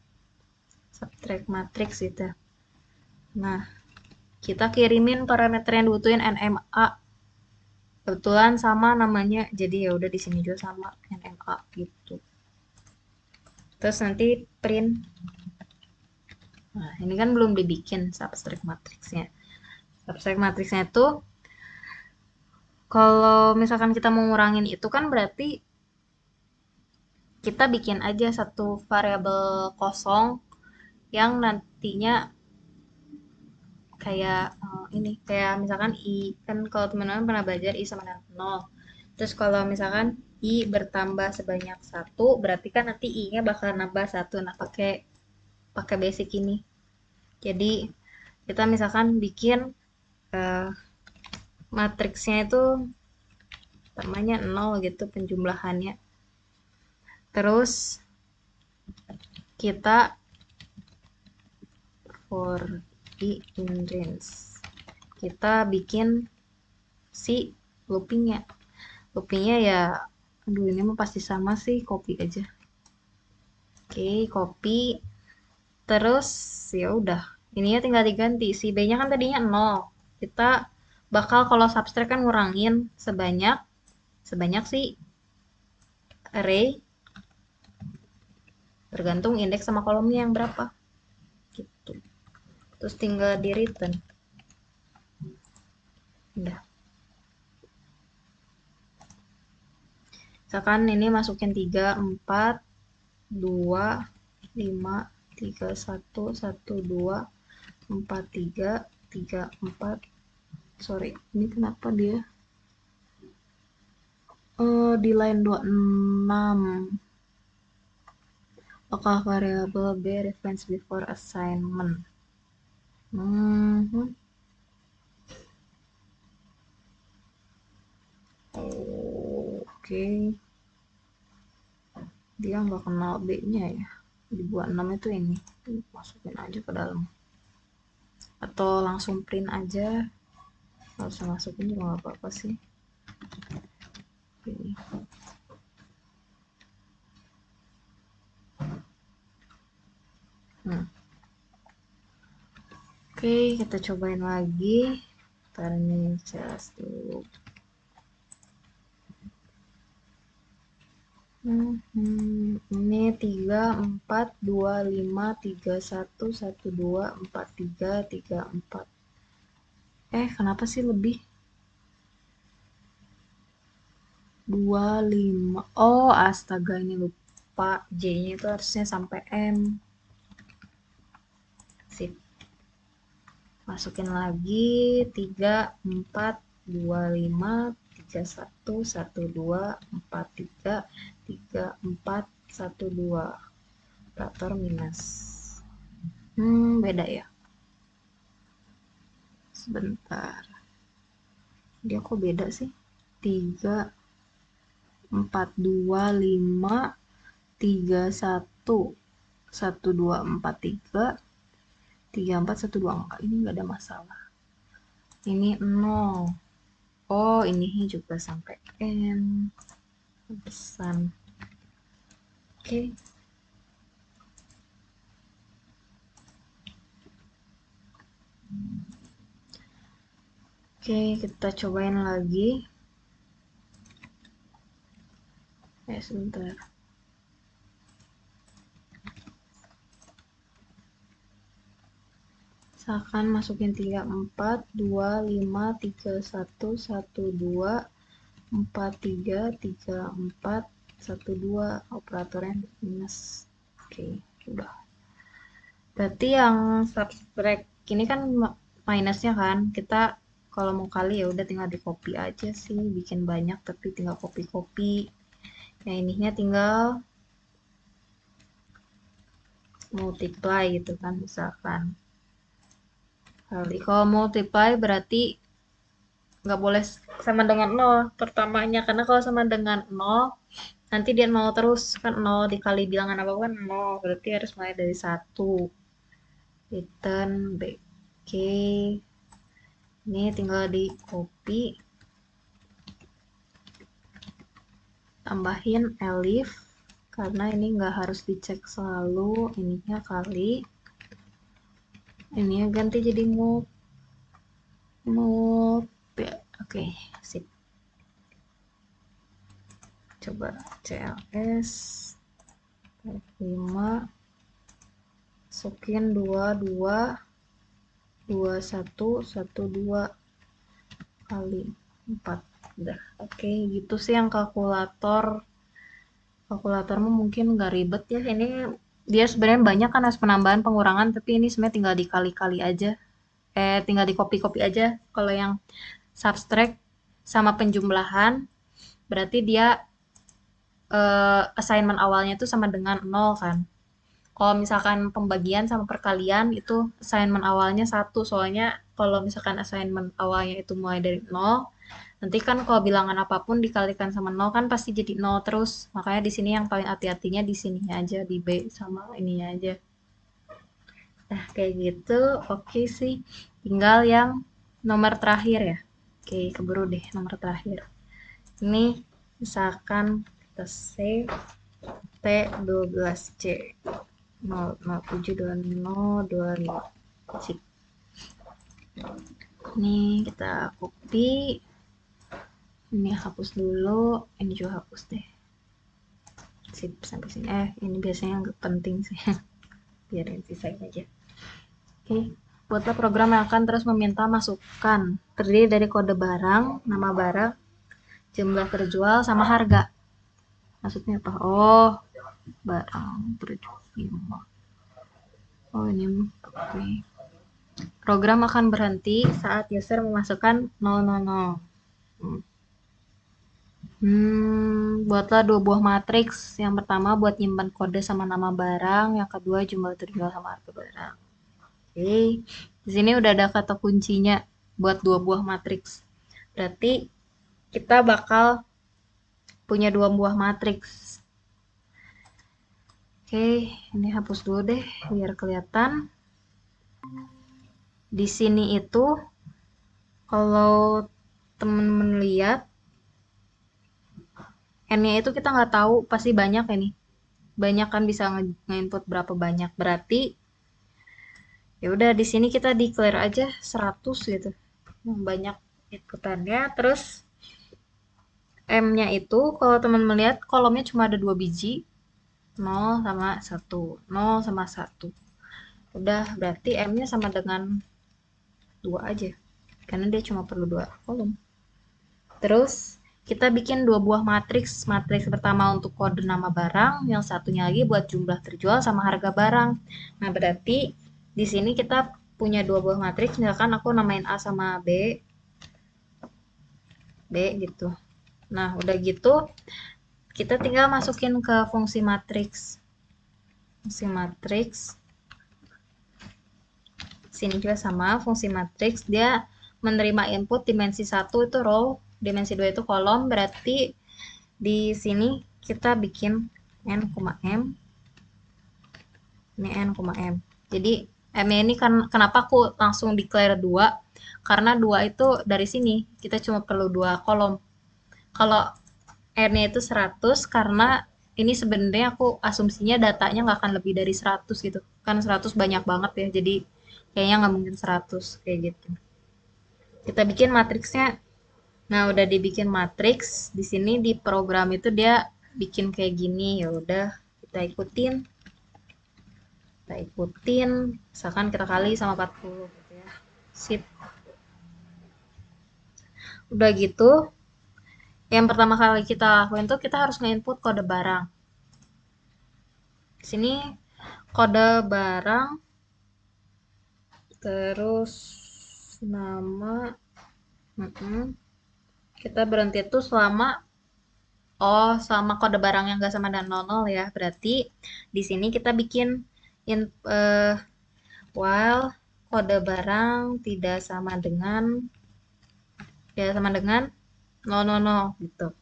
subtract matrix gitu. Nah, kita kirimin parameter yang dibutuhin NMA kebetulan sama namanya jadi ya udah di sini juga sama NMA gitu terus nanti print nah ini kan belum dibikin substrate matrixnya substrate matrixnya itu kalau misalkan kita mengurangin itu kan berarti kita bikin aja satu variabel kosong yang nantinya kayak uh, ini kayak misalkan i kan kalau teman-teman pernah belajar i sama dengan nol terus kalau misalkan i bertambah sebanyak satu berarti kan nanti i-nya bakal nambah satu nah pakai pakai basic ini jadi kita misalkan bikin uh, matriksnya itu namanya nol gitu penjumlahannya terus kita for di hindrance kita bikin si loopingnya loopingnya ya aduh ini mah pasti sama sih copy aja oke copy terus ya udah ininya tinggal diganti si b nya kan tadinya nol kita bakal kalau subtract kan ngurangin sebanyak sebanyak si array tergantung indeks sama kolomnya yang berapa terus tinggal di return udah misalkan ini masukin 3, 4, 2, 5, 3, 1, 1, 2, 4, 3, 3, 4 sorry, ini kenapa dia uh, di line 26 lokal variable B reference before assignment mm Oke. Dia nggak kenal B-nya ya. Dibuat 6 itu ini. Masukin aja ke dalam. Atau langsung print aja. Langsung masukin juga nggak apa-apa sih. Ini. Hmm. Oke, kita cobain lagi. Turning jelas dulu. Hmm, ini 3, 4, 2, 5, 3, 1, 1, 2, 4, 3, 3, 4. Eh, kenapa sih lebih? 2, 5. Oh, astaga ini lupa. J-nya itu harusnya sampai M. masukin lagi 3 4 2 5 3 1 1 2 4 3 3 4 1 2 operator minus hmm beda ya sebentar dia kok beda sih 3 4 2 5 3 1 1 2 4 3 tiga empat satu dua angka ini nggak ada masalah ini nol oh ini juga sampai n pesan oke okay. Oke, okay, kita cobain lagi. Eh, sebentar. Misalkan masukin 3, 4, 2, 5, 3, 1, 1, 2, 4, 3, 3, 4, 1, 2, operatornya minus. Oke, okay, udah. Berarti yang subtract ini kan minusnya kan, kita kalau mau kali ya udah tinggal di copy aja sih, bikin banyak tapi tinggal copy-copy. Nah ininya tinggal multiply gitu kan misalkan kali. Kalau multiply berarti nggak boleh sama dengan nol pertamanya karena kalau sama dengan nol nanti dia mau terus kan 0 dikali bilangan apa kan nol berarti harus mulai dari satu return B oke ini tinggal di copy tambahin elif karena ini nggak harus dicek selalu ininya kali ini ya ganti jadi move move ya. oke okay, sip coba CLS 5 sukin 2 2 2 1 1 2 kali 4 udah oke okay, gitu sih yang kalkulator kalkulatormu mungkin nggak ribet ya ini dia sebenarnya banyak kan as penambahan pengurangan tapi ini sebenarnya tinggal dikali-kali aja eh tinggal di copy-copy aja kalau yang subtract sama penjumlahan berarti dia eh, assignment awalnya itu sama dengan nol kan kalau misalkan pembagian sama perkalian itu assignment awalnya satu soalnya kalau misalkan assignment awalnya itu mulai dari nol Nanti kan kalau bilangan apapun dikalikan sama nol kan pasti jadi nol terus. Makanya di sini yang paling hati-hatinya di sini aja, di B sama ini aja. Nah, kayak gitu. Oke okay sih. Tinggal yang nomor terakhir ya. Oke, okay, keburu deh nomor terakhir. Ini misalkan kita save T12C c Ini kita copy ini hapus dulu ini juga hapus deh sip sampai sini eh ini biasanya yang penting sih biar biarin sisa aja oke buatlah program yang akan terus meminta masukan terdiri dari kode barang nama barang jumlah terjual sama harga maksudnya apa oh barang terjual oh ini okay. program akan berhenti saat user memasukkan 000. Hmm, buatlah dua buah matriks. Yang pertama buat nyimpan kode sama nama barang, yang kedua jumlah terjual sama harga barang. Oke, di sini udah ada kata kuncinya buat dua buah matriks. Berarti kita bakal punya dua buah matriks. Oke, ini hapus dulu deh biar kelihatan. Di sini itu kalau teman-teman lihat n-nya itu kita nggak tahu pasti banyak ini banyak kan bisa nge berapa banyak berarti ya udah di sini kita declare aja 100 gitu hmm, banyak inputannya terus M-nya itu kalau teman melihat kolomnya cuma ada dua biji 0 sama 1 0 sama 1 udah berarti M-nya sama dengan 2 aja karena dia cuma perlu dua kolom terus kita bikin dua buah matriks. Matriks pertama untuk kode nama barang, yang satunya lagi buat jumlah terjual sama harga barang. Nah, berarti di sini kita punya dua buah matriks, misalkan aku namain A sama B. B gitu. Nah, udah gitu kita tinggal masukin ke fungsi matriks. Fungsi matriks sini juga sama fungsi matriks dia menerima input dimensi satu itu row dimensi 2 itu kolom berarti di sini kita bikin n, m ini n, m jadi m ini kan kenapa aku langsung declare 2 karena 2 itu dari sini kita cuma perlu dua kolom kalau n itu 100 karena ini sebenarnya aku asumsinya datanya nggak akan lebih dari 100 gitu kan 100 banyak banget ya jadi kayaknya nggak mungkin 100 kayak gitu kita bikin matriksnya Nah, udah dibikin matriks. Di sini di program itu dia bikin kayak gini. Ya udah, kita ikutin. Kita ikutin. Misalkan kita kali sama 40 gitu ya. Sip. Udah gitu, yang pertama kali kita lakuin tuh kita harus nge kode barang. Di sini kode barang terus nama mm -mm kita berhenti itu selama oh selama kode barang yang gak sama dengan 00 ya berarti di sini kita bikin in, uh, eh, while kode barang tidak sama dengan ya sama dengan 000 gitu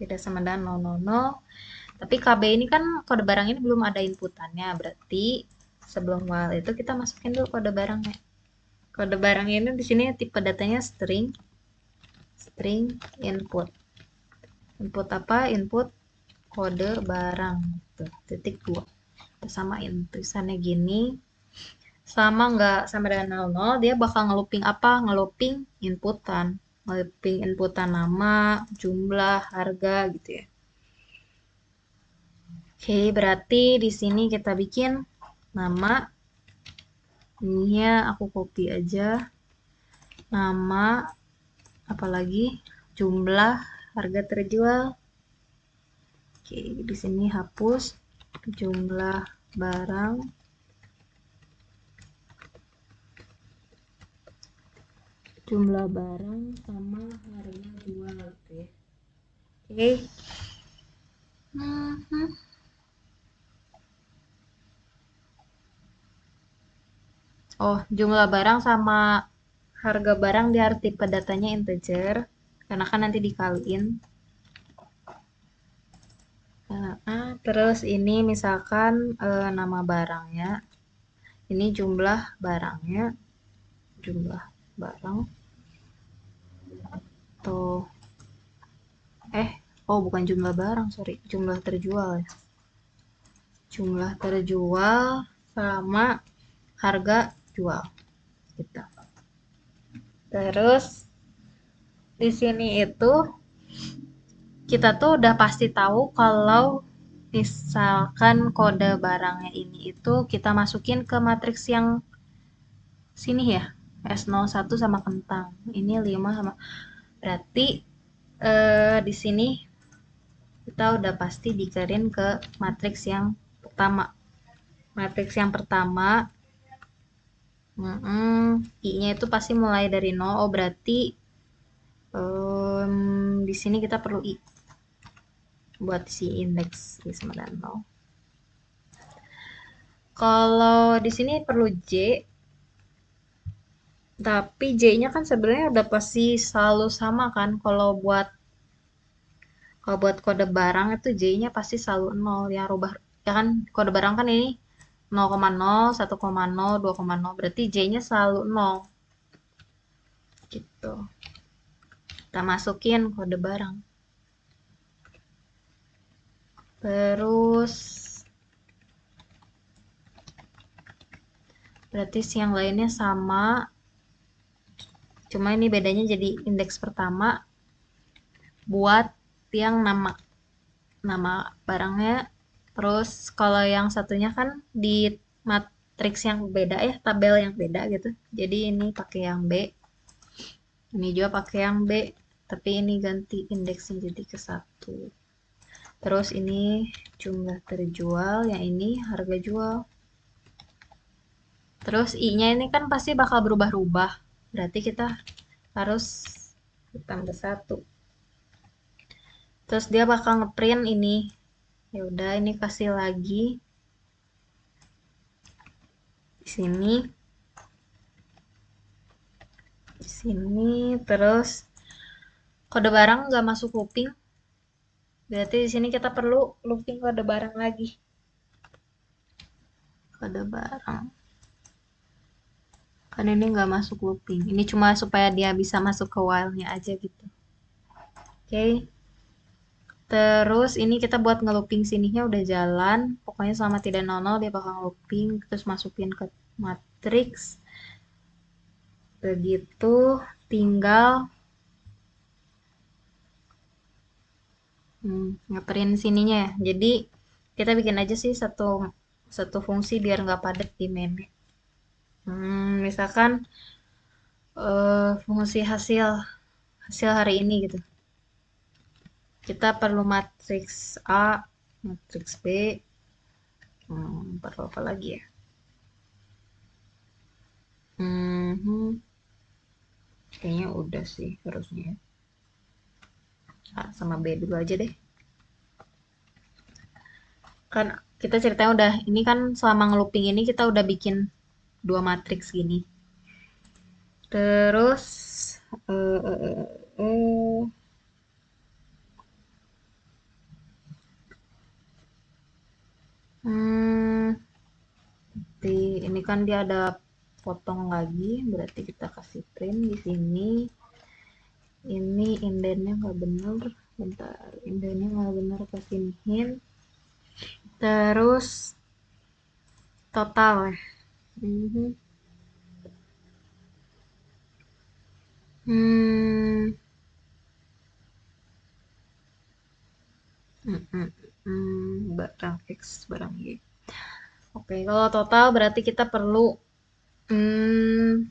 tidak sama dengan 000 tapi KB ini kan kode barang ini belum ada inputannya berarti sebelum while itu kita masukin dulu kode barangnya kode barang ini di sini tipe datanya string string input input apa input kode barang tuh titik dua sama tulisannya gini sama nggak sama dengan 00 dia bakal ngeluping apa ngeluping inputan ngeluping inputan nama jumlah harga gitu ya oke berarti di sini kita bikin nama ya, aku copy aja nama apalagi jumlah harga terjual oke di sini hapus jumlah barang jumlah barang sama harga jual gitu ya oke okay. mm mm-hmm. oh jumlah barang sama harga barang dia harus tipe datanya integer karena kan nanti dikaliin nah, ah, terus ini misalkan eh, nama barangnya ini jumlah barangnya jumlah barang tuh eh oh bukan jumlah barang sorry jumlah terjual ya jumlah terjual sama harga jual gitu Terus di sini itu kita tuh udah pasti tahu kalau misalkan kode barangnya ini itu kita masukin ke matriks yang sini ya. S01 sama kentang. Ini 5 sama berarti eh, di sini kita udah pasti dikirim ke matriks yang pertama. Matriks yang pertama Mhm, i-nya itu pasti mulai dari nol. oh berarti, um, di sini kita perlu i buat si indeks i sama dengan 0. Kalau di sini perlu j, tapi j-nya kan sebenarnya udah pasti selalu sama kan kalau buat kalau buat kode barang itu j-nya pasti selalu nol yang rubah ya kan kode barang kan ini 0,0, 1,0, 2,0. Berarti J-nya selalu 0. Gitu. Kita masukin kode barang. Terus berarti yang lainnya sama. Cuma ini bedanya jadi indeks pertama buat yang nama nama barangnya Terus kalau yang satunya kan di matriks yang beda ya, tabel yang beda gitu. Jadi ini pakai yang B. Ini juga pakai yang B, tapi ini ganti indeksnya jadi ke satu. Terus ini jumlah terjual, yang ini harga jual. Terus i-nya ini kan pasti bakal berubah-ubah. Berarti kita harus tambah satu. Terus dia bakal ngeprint ini ya udah ini kasih lagi di sini di sini terus kode barang nggak masuk looping berarti di sini kita perlu looping kode barang lagi kode barang kan ini nggak masuk looping ini cuma supaya dia bisa masuk ke while-nya aja gitu oke okay. Terus ini kita buat ngeluping sininya udah jalan. Pokoknya selama tidak nol-nol dia bakal ngeluping. terus masukin ke matrix. Begitu tinggal hmm, ngeprint sininya. Jadi kita bikin aja sih satu satu fungsi biar nggak padat di meme Hmm, misalkan uh, fungsi hasil hasil hari ini gitu kita perlu matriks A, matriks B, hmm, perlu apa lagi ya? Hmm, kayaknya udah sih harusnya ya. A sama B dulu aja deh. Kan kita ceritanya udah, ini kan selama ngeluping ini kita udah bikin dua matriks gini. Terus, uh, uh, uh, uh kan dia ada potong lagi berarti kita kasih print di sini ini indennya nggak bener bentar indennya nggak bener hint terus total mm -hmm. Hmm. Hmm, hmm, hmm, barang X, barang Y. Oke, kalau total berarti kita perlu hmm,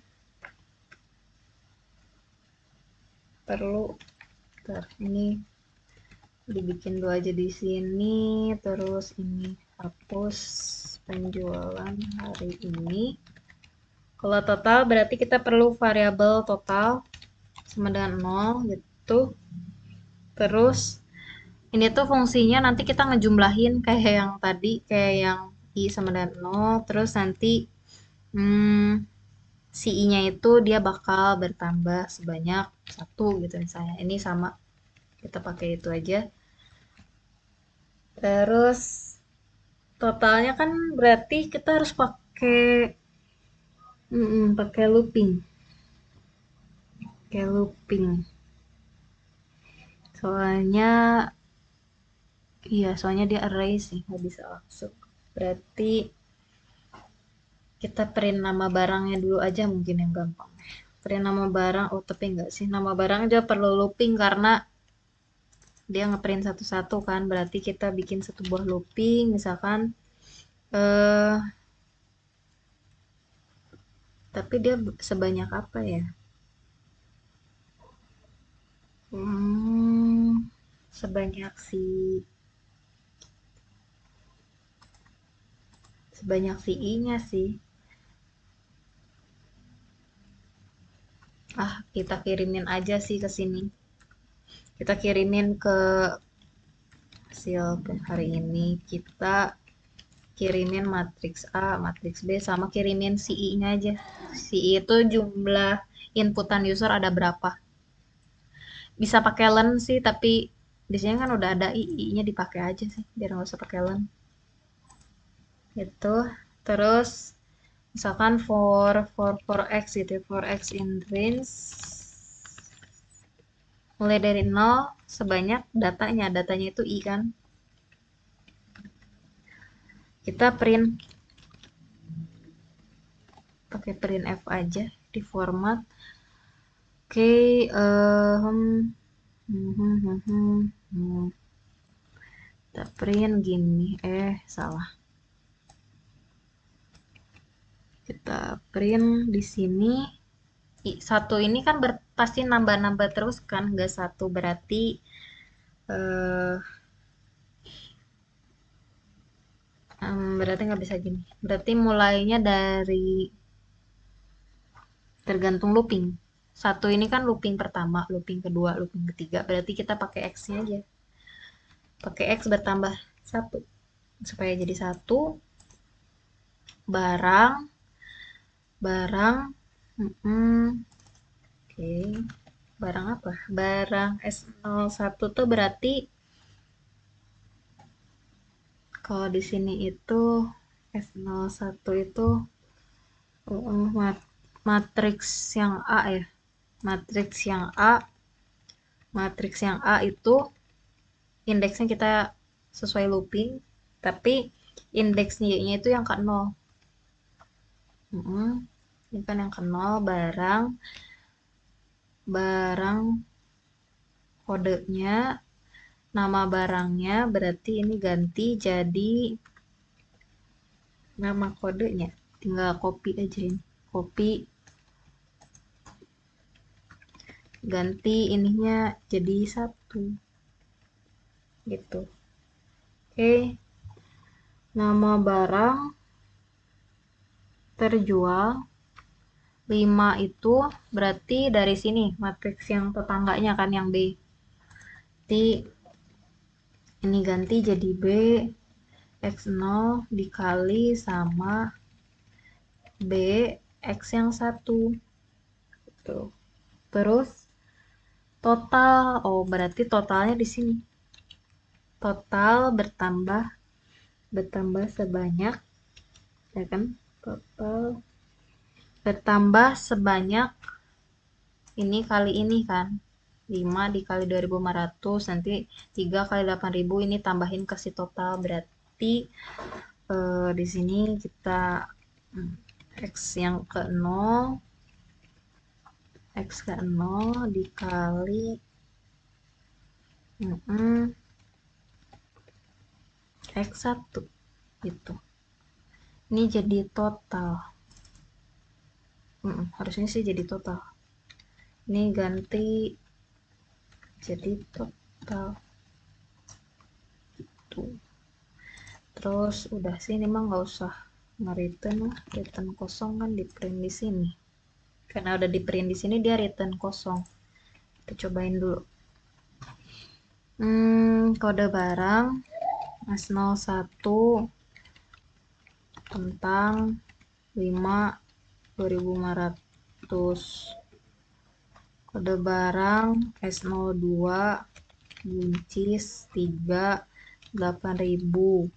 perlu ntar, ini dibikin dua aja di sini terus ini hapus penjualan hari ini. Kalau total berarti kita perlu variabel total sama dengan 0 gitu. Terus ini tuh fungsinya nanti kita ngejumlahin kayak yang tadi, kayak yang I sama dengan 0, terus nanti hmm, si I-nya itu dia bakal bertambah sebanyak satu gitu misalnya. Ini sama, kita pakai itu aja. Terus totalnya kan berarti kita harus pakai mm, -mm pakai looping. Pakai looping. Soalnya iya, soalnya dia array sih, nggak bisa langsung. Berarti kita print nama barangnya dulu aja mungkin yang gampang. Print nama barang, oh tapi enggak sih. Nama barang aja perlu looping karena dia ngeprint satu-satu kan. Berarti kita bikin satu buah looping misalkan. eh tapi dia sebanyak apa ya? Hmm, sebanyak sih sebanyak si I-nya sih. Ah, kita kirimin aja sih ke sini. Kita kirimin ke hasil hari ini. Kita kirimin matriks A, matriks B, sama kirimin si I-nya aja. Si e itu jumlah inputan user ada berapa. Bisa pakai len sih, tapi biasanya kan udah ada I-nya dipakai aja sih, biar nggak usah pakai len gitu terus misalkan for for for x gitu for x in range mulai dari nol sebanyak datanya datanya itu i kan kita print pakai print f aja di format oke okay, uh, eh, hmm, hmm, hmm, hmm, hmm. kita print gini eh salah kita print di sini satu ini kan ber, pasti nambah-nambah terus kan nggak satu berarti uh, um, berarti nggak bisa gini berarti mulainya dari tergantung looping satu ini kan looping pertama looping kedua looping ketiga berarti kita pakai x nya aja pakai x bertambah satu supaya jadi satu barang barang mm -mm. oke okay. barang apa barang S01 tuh berarti kalau di sini itu S01 itu uh, mat matriks yang A ya matriks yang A matriks yang A itu indeksnya kita sesuai looping tapi indeks Y-nya itu yang ke 0 mm -hmm kan yang kenal barang barang kodenya nama barangnya berarti ini ganti jadi nama kodenya tinggal copy aja ini copy ganti ininya jadi satu gitu oke nama barang terjual 5 itu berarti dari sini matriks yang tetangganya kan yang B berarti ini ganti jadi B X0 dikali sama B X yang satu itu, terus total oh berarti totalnya di sini total bertambah bertambah sebanyak ya kan total bertambah sebanyak ini kali ini kan 5 dikali 2500 nanti 3 kali 8000 ini tambahin ke si total berarti eh, di sini kita hmm, x yang ke 0 x ke 0 dikali mm -mm, x1 gitu ini jadi total hmm, harusnya sih jadi total ini ganti jadi total itu terus udah sih ini mah nggak usah ngeriten lah return kosong kan di print di sini karena udah di print di sini dia return kosong kita cobain dulu hmm, kode barang mas 01 tentang 5 2500 kode barang S02 buncis 3 8000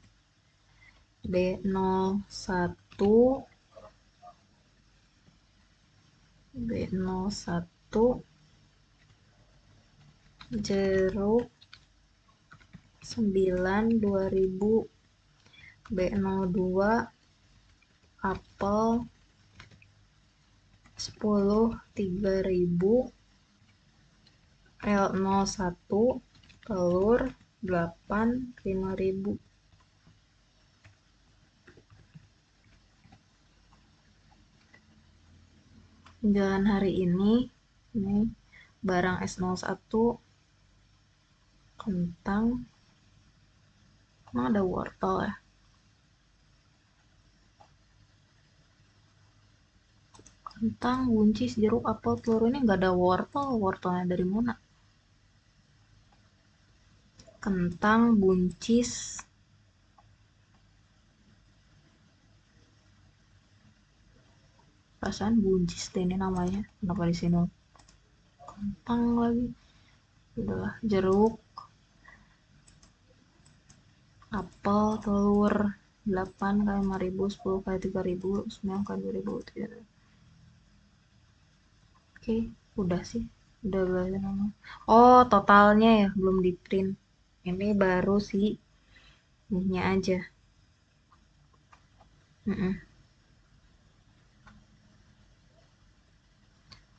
B01 B01 jeruk 9 2000 B02 apel 10 3000 L01 telur 8 5000 jalan hari ini ini barang S01 kentang emang ada wortel ya kentang, buncis, jeruk, apel, telur ini nggak ada wortel, wortelnya dari mana? Kentang, buncis, perasaan buncis deh ini namanya kenapa di sini kentang lagi udahlah jeruk apel telur 8 kali 5000 10 kali 3000 9 kali 2000 ribu okay. udah sih udah belajar nama oh totalnya ya belum di print ini baru sih, ininya aja mm -mm.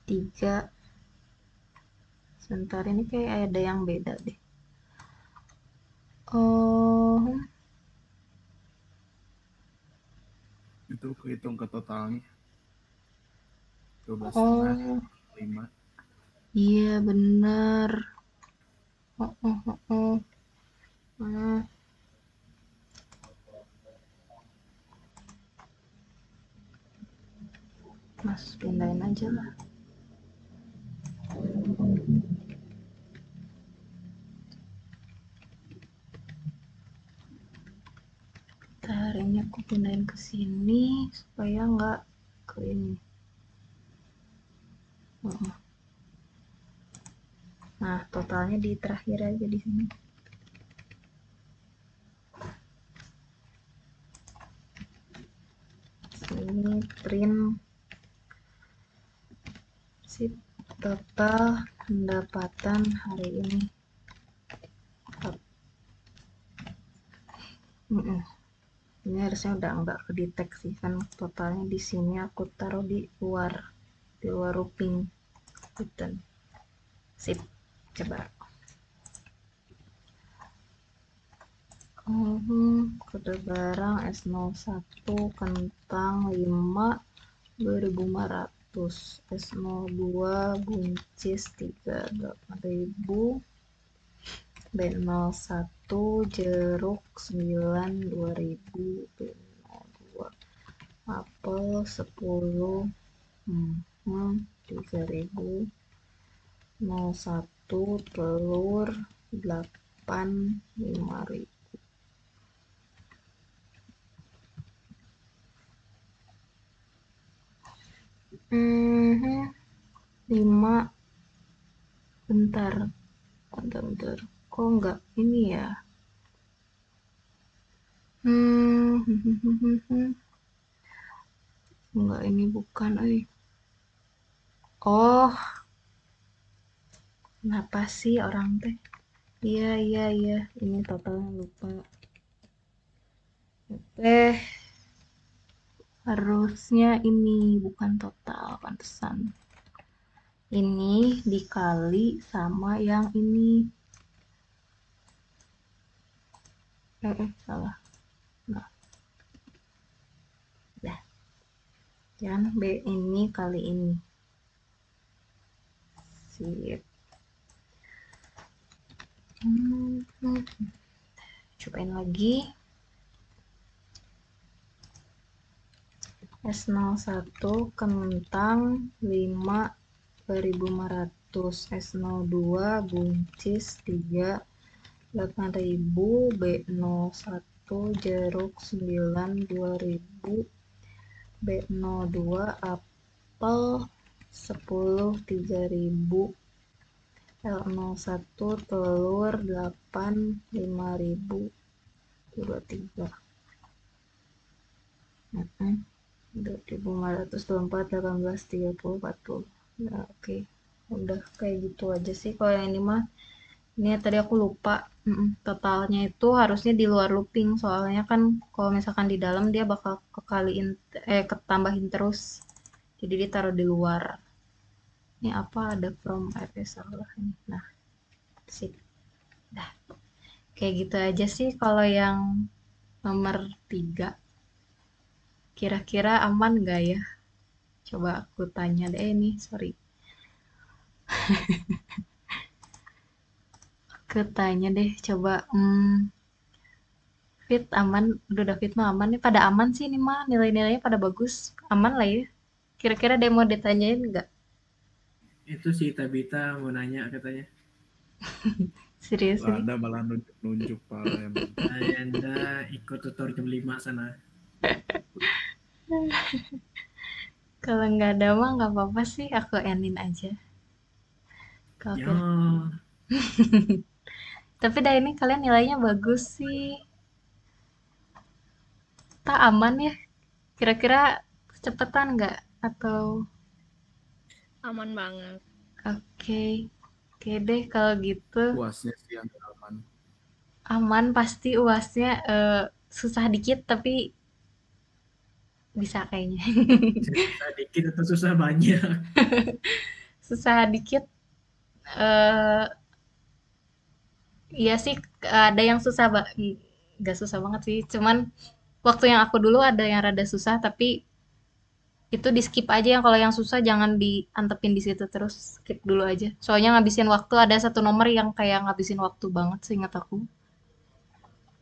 tiga sebentar ini kayak ada yang beda deh oh itu kehitung ke totalnya 12 oh lima iya benar. oh oh oh, oh. Nah. mas pindahin aja lah Nah, ini aku pindahin ke sini supaya nggak ke ini. Nah, totalnya di terakhir aja di sini. Sini print si total pendapatan hari ini. Ini harusnya udah nggak kedeteksi kan totalnya di sini aku taruh di luar di luar looping button sip coba Oh, kode barang S01 kentang 5 2500 S02 buncis 3 8000 B01 jeruk 9 2000 B02 apel 10 hmm 3001 telur 8 5000 Mm -hmm. 5 bentar bentar bentar kok enggak ini ya hmm enggak ini bukan eh oh kenapa sih orang teh iya iya iya ini totalnya lupa teh harusnya ini bukan total pantesan ini dikali sama yang ini eh, eh salah nah. ya jangan B ini kali ini sip cobain lagi S01 kentang 5 2500 S02 buncis 3 8000 B01 jeruk 9 2000 B02 apel 10 3000 L01 telur 8 5000 23 2524 18 30 40 nah, oke okay. udah kayak gitu aja sih kalau yang ini mah ini ya, tadi aku lupa totalnya itu harusnya di luar looping soalnya kan kalau misalkan di dalam dia bakal kekaliin eh ketambahin terus jadi ditaruh di luar ini apa ada from IP salah ini nah sip dah kayak gitu aja sih kalau yang nomor tiga kira-kira aman gak ya coba aku tanya deh ini eh, sorry aku tanya deh coba hmm, fit aman udah fit mah aman nih pada aman sih ini mah nilai-nilainya pada bagus aman lah ya kira-kira demo ditanyain nggak itu si Tabita mau nanya katanya. Serius nih. Anda malah nunjuk, nunjuk parah yang Anda ikut tutor jam 5 sana. Kalau nggak ada mah nggak apa-apa sih, aku endin aja. Kalau ya. Tapi dari ini kalian nilainya bagus sih. tak aman ya. Kira-kira kecepatan nggak atau aman banget oke okay. oke okay deh kalau gitu uasnya sih yang aman aman pasti uasnya uh, susah dikit tapi bisa kayaknya susah dikit atau susah banyak susah dikit uh, Iya sih ada yang susah nggak susah banget sih cuman waktu yang aku dulu ada yang rada susah tapi itu di skip aja yang kalau yang susah jangan diantepin di situ terus skip dulu aja soalnya ngabisin waktu ada satu nomor yang kayak ngabisin waktu banget seingat aku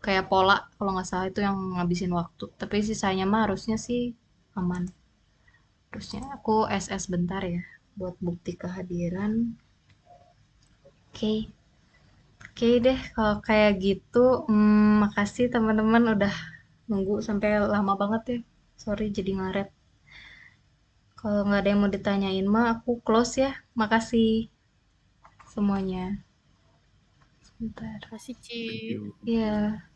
kayak pola kalau nggak salah itu yang ngabisin waktu tapi sisanya mah harusnya sih aman harusnya aku SS bentar ya buat bukti kehadiran oke okay. oke okay deh kalau kayak gitu hmm, makasih teman-teman udah nunggu sampai lama banget ya sorry jadi ngaret kalau nggak ada yang mau ditanyain mah aku close ya. Makasih semuanya. Sebentar. Makasih Ci. Iya.